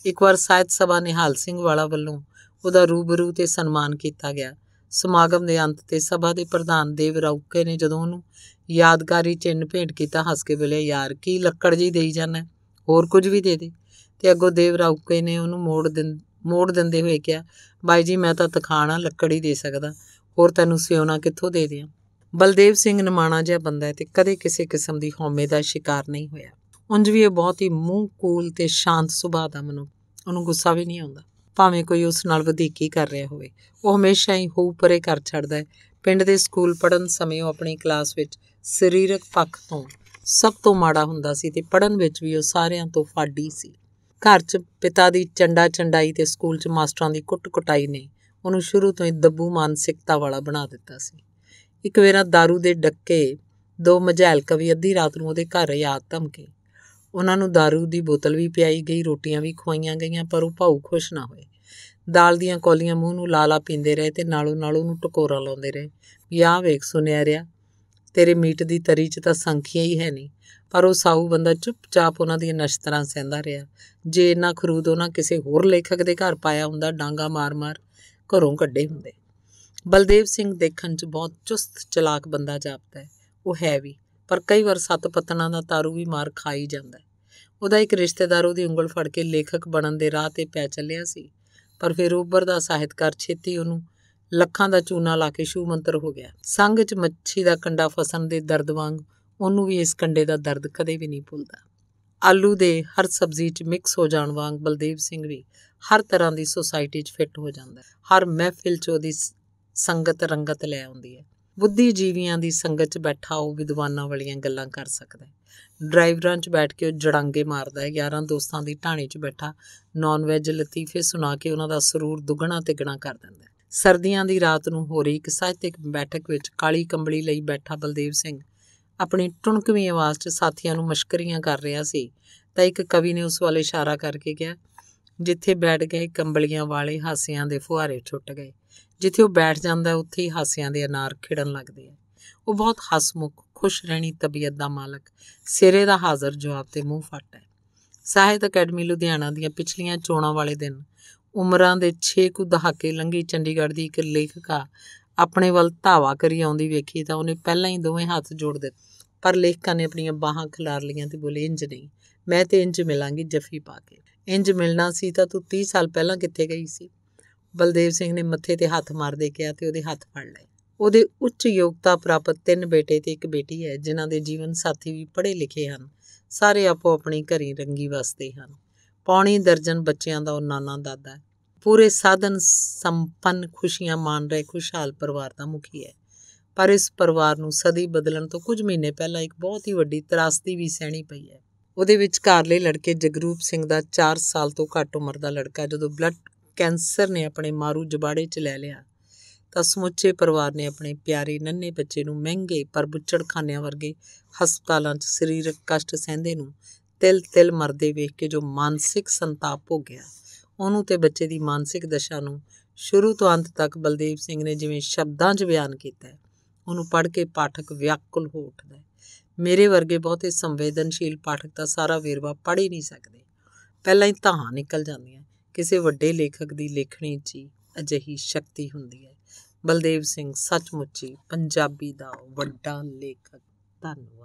ਇੱਕ ਵਾਰ ਸਾਹਿਤ ਸਭਾ ਨਿਹਾਲ ਸਿੰਘ ਵਾਲਾ ਵੱਲੋਂ ਉਹਦਾ ਰੂਬਰੂ ਤੇ ਸਨਮਾਨ ਕੀਤਾ ਗਿਆ ਸਮਾਗਮ ਦੇ ਅੰਤ ਤੇ ਸਭਾ ਦੇ ਪ੍ਰਧਾਨ ਦੇਵ ਰੌਕੇ ਨੇ ਜਦੋਂ ਉਹਨੂੰ ਯਾਦਗਾਰੀ ਚਿੰਨ ਭੇਟ ਕੀਤਾ ਹੱਸ ਕੇ ਬੋਲੇ ਯਾਰ ਕੀ ਲੱਕੜ ਜੀ ਦੇਈ ਜਾਣਾ ਹੋਰ ਕੁਝ ਵੀ ਦੇ ਦੇ ਤੇ ਅੱਗੋਂ ਦੇਵ ਰੌਕੇ ਨੇ ਉਹਨੂੰ ਮੋੜ ਦਿੰ ਮੋੜ ਦਿੰਦੇ ਹੋਏ ਕਿਹਾ ਬਾਈ ਜੀ ਮੈਂ ਤਾਂ ਤਖਾਣਾ ਲੱਕੜ ਹੀ ਦੇ ਸਕਦਾ ਹੋਰ ਤੈਨੂੰ ਸਿਉਣਾ ਕਿੱਥੋਂ ਦੇ ਦਿਆਂ ਬਲਦੇਵ ਸਿੰਘ ਨਮਾਣਾ ਜਿਹਾ ਬੰਦਾ ਹੈ ਤੇ ਕਦੇ ਕਿਸੇ ਕਿਸਮ ਦੀ ਹਉਮੈ ਦਾ ਸ਼ਿਕਾਰ ਨਹੀਂ ਹੋਇਆ ਉੰਜ ਵੀ ਇਹ ਬਹੁਤ ਹੀ ਮੂੰਹ ਕੋਲ ਤੇ ਸ਼ਾਂਤ ਸੁਭਾਅ ਦਾ ਮਨੁੱਖ ਉਹਨੂੰ ਗੁੱਸਾ ਵੀ ਨਹੀਂ ਆਉਂਦਾ ਭਾਵੇਂ ਕੋਈ ਉਸ ਨਾਲ ਵਧੀਕੀ ਕਰ ਰਿਹਾ ਹੋਵੇ ਉਹ ਹਮੇਸ਼ਾ ਹੀ ਹੋਊ ਪਰੇ ਕਰ ਛੱਡਦਾ ਹੈ ਪਿੰਡ ਦੇ ਸਕੂਲ ਪੜਨ ਸਮੇਂ ਉਹ ਆਪਣੀ ਕਲਾਸ ਵਿੱਚ ਸਰੀਰਕ ਪੱਖ ਤੋਂ ਸਭ ਤੋਂ ਮਾੜਾ ਹੁੰਦਾ ਸੀ ਤੇ ਪੜਨ ਵਿੱਚ ਵੀ ਉਹ ਸਾਰਿਆਂ ਤੋਂ ਫਾਡੀ ਸੀ ਘਰ 'ਚ ਪਿਤਾ ਦੀ ਚੰਡਾ ਚੰਡਾਈ ਤੇ ਸਕੂਲ 'ਚ ਮਾਸਟਰਾਂ ਦੀ ਕੁੱਟ ਨੇ ਉਹਨੂੰ ਸ਼ੁਰੂ ਤੋਂ ਹੀ ਦੱਬੂ ਮਾਨਸਿਕਤਾ ਵਾਲਾ ਬਣਾ ਦਿੱਤਾ ਸੀ ਇੱਕ ਵੇਰਾ दारू ਦੇ ਡੱਕੇ ਦੋ ਮਝੈਲ ਕਵੀ ਅੱਧੀ ਰਾਤ ਨੂੰ ਉਹਦੇ ਘਰ ਆ ਧਮਕੇ ਉਹਨਾਂ ਨੂੰ दारू ਦੀ ਬੋਤਲ ਵੀ ਪਿਆਈ ਗਈ ਰੋਟੀਆਂ ਵੀ ਖਵਾਈਆਂ ਗਈਆਂ ਪਰ ਉਹ ਭਾਉ ਖੁਸ਼ ਨਾ ਹੋਏ ਦਾਲ ਦੀਆਂ ਕੌਲੀਆਂ ਮੂੰਹ ਨੂੰ ਲਾਲਾ ਪੀਂਦੇ ਰਹੇ ਤੇ ਨਾਲੋਂ ਨਾਲ ਉਹਨੂੰ ਟਕੋਰਾ ਲਾਉਂਦੇ ਰਹੇ ਵੀ ਆਹ ਵੇਖ ਸੁਨਿਆਰਿਆ ਤੇਰੇ ਮੀਟ ਦੀ ਤਰੀ 'ਚ ਤਾਂ ਸੰਖੀਆਂ ਹੀ ਹੈ ਨਹੀਂ ਪਰ ਉਹ ਸਾਊ ਬੰਦਾ ਚੁੱਪਚਾਪ ਉਹਨਾਂ ਦੀਆਂ ਨਸ਼ਤਰਾਂ ਸਹਿੰਦਾ ਰਿਹਾ ਜੇ ਇਨਾ ਖਰੂਦ ਉਹਨਾਂ ਕਿਸੇ ਹੋਰ ਲੇਖਕ ਦੇ ਘਰ ਪਾਇਆ ਹੁੰਦਾ ਡਾਂਗਾ ਮਾਰ-ਮਾਰ ਘਰੋਂ ਕੱਢੇ ਹੁੰਦੇ ਬਲਦੇਵ ਸਿੰਘ ਦੇਖਣ 'ਚ ਬਹੁਤ ਚੁਸਤ ਚਲਾਕ ਬੰਦਾ ਜਾਪਦਾ ਹੈ ਉਹ ਹੈ ਵੀ ਪਰ ਕਈ ਵਾਰ ਸੱਤ ਪਤਨਾਂ ਦਾ ਤਾਰੂ ਵੀ ਮਾਰ ਖਾਈ ਜਾਂਦਾ ਹੈ ਉਹਦਾ ਇੱਕ ਰਿਸ਼ਤੇਦਾਰ ਉਹਦੀ ਉਂਗਲ ਫੜ ਕੇ ਲੇਖਕ ਬਣਨ ਦੇ ਰਾਹ ਤੇ ਪੈ ਚੱਲਿਆ ਸੀ ਪਰ ਫਿਰ ਉੱਪਰ ਦਾ ਸਾਹਿਤਕਾਰ ਛੇਤੀ ਉਹਨੂੰ ਲੱਖਾਂ ਦਾ ਚੂਨਾ ਲਾ ਕੇ ਸ਼ੂ ਮੰਤਰ ਹੋ ਗਿਆ ਸੰਗ 'ਚ ਮੱਛੀ ਦਾ ਕੰਡਾ ਫਸਣ ਦੇ ਦਰਦ ਵਾਂਗ ਉਹਨੂੰ ਵੀ ਇਸ ਕੰਡੇ ਦਾ ਦਰਦ ਕਦੇ ਵੀ ਨਹੀਂ ਭੁੱਲਦਾ ਆਲੂ ਦੇ ਹਰ ਸਬਜ਼ੀ 'ਚ ਮਿਕਸ ਹੋ ਜਾਣ ਵਾਂਗ ਬਲਦੇਵ ਸਿੰਘ ਵੀ ਹਰ ਤਰ੍ਹਾਂ ਦੀ ਸੋਸਾਇਟੀ 'ਚ ਫਿੱਟ ਹੋ ਜਾਂਦਾ ਹਰ ਮਹਿਫਿਲ 'ਚ ਉਹਦੀ ਸੰਗਤ ਰੰਗਤ ਲੈ ਆਉਂਦੀ ਹੈ ਬੁੱਧੀ ਜੀਵੀਆਂ ਦੀ ਸੰਗਤ 'ਚ ਬੈਠਾ ਉਹ ਵਿਦਵਾਨਾਂ ਵਾਲੀਆਂ ਗੱਲਾਂ ਕਰ ਸਕਦਾ ਹੈ ਡਰਾਈਵਰਾਂ 'ਚ ਬੈਠ ਕੇ ਉਹ ਜੜਾਂਗੇ ਮਾਰਦਾ ਹੈ ਯਾਰਾਂ ਦੋਸਤਾਂ ਦੀ ਢਾਣੀ 'ਚ ਬੈਠਾ ਨਾਨ ਵੈਜ ਲਤੀਫੇ ਸੁਣਾ ਕੇ ਉਹਨਾਂ ਦਾ ਸਰੂਰ ਦੁੱਗਣਾ ਤੇ ਗਣਾ ਕਰ ਦਿੰਦਾ ਹੈ ਸਰਦੀਆਂ ਦੀ ਰਾਤ ਨੂੰ ਹੋ ਰਹੀ ਇੱਕ ਸਾਹਿਤਿਕ ਬੈਠਕ ਵਿੱਚ ਕਾਲੀ ਕੰਬਲੀ ਲਈ ਬੈਠਾ ਬਲਦੇਵ ਸਿੰਘ ਆਪਣੀ ਟੁਣਕਵੀਂ ਆਵਾਜ਼ 'ਚ ਸਾਥੀਆਂ ਨੂੰ ਮਸ਼ਕਰੀਆਂ ਕਰ ਰਿਹਾ ਸੀ ਤਾਂ ਇੱਕ ਕਵੀ ਨੇ ਉਸ ਵੱਲ ਇਸ਼ਾਰਾ ਕਰਕੇ ਕਿਹਾ ਜਿੱਥੇ ਬੈਠ ਗਏ ਕੰਬਲੀਆਂ ਵਾਲੇ ਹਾਸਿਆਂ ਦੇ ਫੁਹਾਰੇ ਛੁੱਟ ਗਏ ਜਿੱਥੇ ਉਹ ਬੈਠ ਜਾਂਦਾ ਉੱਥੇ ਹੀ ਹਾਸਿਆਂ ਦੇ ਅਨਾਰ ਖਿੜਨ ਲੱਗਦੇ ਆ ਉਹ ਬਹੁਤ ਹਸਮੁਖ ਖੁਸ਼ ਰਹਿਣੀ ਤਬੀਅਤ ਦਾ ਮਾਲਕ ਸਿਰੇ ਦਾ ਹਾਜ਼ਰ ਜਵਾਬ ਤੇ ਮੂੰਹ ਫਟ ਹੈ ਸਾਹਿਤ ਅਕੈਡਮੀ ਲੁਧਿਆਣਾ ਦੀਆਂ ਪਿਛਲੀਆਂ ਚੋਣਾਂ ਵਾਲੇ ਦਿਨ ਉਮਰਾਂ ਦੇ 6 ਕੁ ਦਹਾਕੇ ਲੰਘੀ ਚੰਡੀਗੜ੍ਹ ਦੀ ਇੱਕ ਲੇਖਕਾ ਆਪਣੇ ਵੱਲ ਧਾਵਾ ਕਰੀ ਆਉਂਦੀ ਵੇਖੀ ਤਾਂ ਉਹਨੇ ਪਹਿਲਾਂ ਹੀ ਦੋਵੇਂ ਹੱਥ ਜੋੜ ਦਿੱਤੇ ਪਰ ਲੇਖਕਾ ਨੇ ਆਪਣੀਆਂ ਬਾਹਾਂ ਖਿਲਾਰ ਲਈਆਂ ਤੇ ਬੋਲੇ ਇੰਜ ਨਹੀਂ ਮੈਂ ਤੇ ਇੰਜ ਮਿਲਾਂਗੀ ਜਫੀ ਪਾ ਕੇ ਇੰਜ ਮਿਲਣਾ ਸੀ ਤਾਂ ਤੂੰ 30 ਸਾਲ ਪਹਿਲਾਂ ਕਿੱਥੇ ਗਈ ਸੀ ਬਲਦੇਵ ਸਿੰਘ ਨੇ ਮੱਥੇ ਤੇ ਹੱਥ ਮਾਰਦੇ ਕਿਹਾ ਤੇ ਉਹਦੇ ਹੱਥ ਫੜ ਲਏ ਉਹਦੇ ਉੱਚ ਯੋਗਤਾ ਪ੍ਰਾਪਤ ਤਿੰਨ ਬੇਟੇ ਤੇ ਇੱਕ ਬੇਟੀ ਹੈ ਜਿਨ੍ਹਾਂ ਦੇ ਜੀਵਨ ਸਾਥੀ ਵੀ ਪੜ੍ਹੇ ਲਿਖੇ ਹਨ ਸਾਰੇ ਆਪੋ ਆਪਣੀ ਘਰੀ ਰੰਗੀ ਵਸਦੇ ਹਨ ਪੌਣੀ ਦਰਜਨ ਬੱਚਿਆਂ ਦਾ ਉਹ ਨਾਨਾ ਦਾਦਾ ਪੂਰੇ ਸਾਧਨ ਸੰਪੰਨ ਖੁਸ਼ੀਆਂ ਮਾਣ ਰਹੇ ਖੁਸ਼ਹਾਲ ਪਰਿਵਾਰ ਦਾ ਮੁਖੀ ਹੈ ਪਰ ਇਸ ਪਰਿਵਾਰ ਨੂੰ ਸਦੀ ਬਦਲਣ ਤੋਂ ਕੁਝ ਮਹੀਨੇ ਪਹਿਲਾਂ ਇੱਕ ਬਹੁਤ ਹੀ ਵੱਡੀ ਤਰਾਸਦੀ ਵੀ ਸਹਿਣੀ ਪਈ ਹੈ ਉਹਦੇ ਵਿੱਚ ਘਰਲੇ ਲੜਕੇ ਜਗਰੂਪ ਸਿੰਘ ਦਾ 4 ਸਾਲ ਤੋਂ ਘੱਟ ਉਮਰ ਦਾ ਲੜਕਾ ਜਦੋਂ ਬਲੱਡ ਕੈਂਸਰ ਨੇ ਆਪਣੇ ਮਾਰੂ ਜਬਾੜੇ 'ਚ ਲੈ ਲਿਆ ਤਾਂ ਸਮੁੱਚੇ ਪਰਿਵਾਰ ਨੇ ਆਪਣੇ ਪਿਆਰੇ ਨੰਨੇ ਬੱਚੇ ਨੂੰ ਮਹਿੰਗੇ ਪਰ ਬੁੱਚੜਖਾਨਿਆਂ ਵਰਗੇ ਹਸਪਤਾਲਾਂ 'ਚ ਸਰੀਰਕ ਕਸ਼ਟ ਸਹਿੰਦੇ ਨੂੰ ਤਿਲ ਤਿਲ ਮਰਦੇ ਵੇਖ ਕੇ ਜੋ ਮਾਨਸਿਕ ਸੰਤਾਪ ਹੋ ਗਿਆ ਉਹਨੂੰ ਤੇ ਬੱਚੇ ਦੀ ਮਾਨਸਿਕ ਦਸ਼ਾ ਨੂੰ ਸ਼ੁਰੂ ਤੋਂ ਅੰਤ ਤੱਕ ਬਲਦੇਵ ਸਿੰਘ ਨੇ ਜਿਵੇਂ ਸ਼ਬਦਾਂ 'ਚ ਬਿਆਨ ਕੀਤਾ ਹੈ ਉਹਨੂੰ ਪੜ੍ਹ ਕੇ ਪਾਠਕ ਵਿਆਕੁਲ ਹੋ ਉੱਠਦਾ ਹੈ ਮੇਰੇ ਵਰਗੇ ਬਹੁਤੇ ਸੰਵੇਦਨਸ਼ੀਲ ਪਾਠਕ ਤਾਂ ਸਾਰਾ ਵੇਰਵਾ ਪੜ੍ਹ ਹੀ ਨਹੀਂ ਸਕਦੇ ਪਹਿਲਾਂ ਹੀ ਤਾਂ ਨਿਕਲ ਹੈ ਕਿਸੇ ਵੱਡੇ ਲੇਖਕ ਦੀ ਲੇਖਣੀ 'ਚ ਅਜਿਹੀ ਸ਼ਕਤੀ ਹੁੰਦੀ ਹੈ ਬਲਦੇਵ ਸਿੰਘ ਸੱਚਮੁੱਚ ਹੀ ਪੰਜਾਬੀ ਦਾ ਵੱਡਾ ਲੇਖਕ ਧੰਨਵਾਦ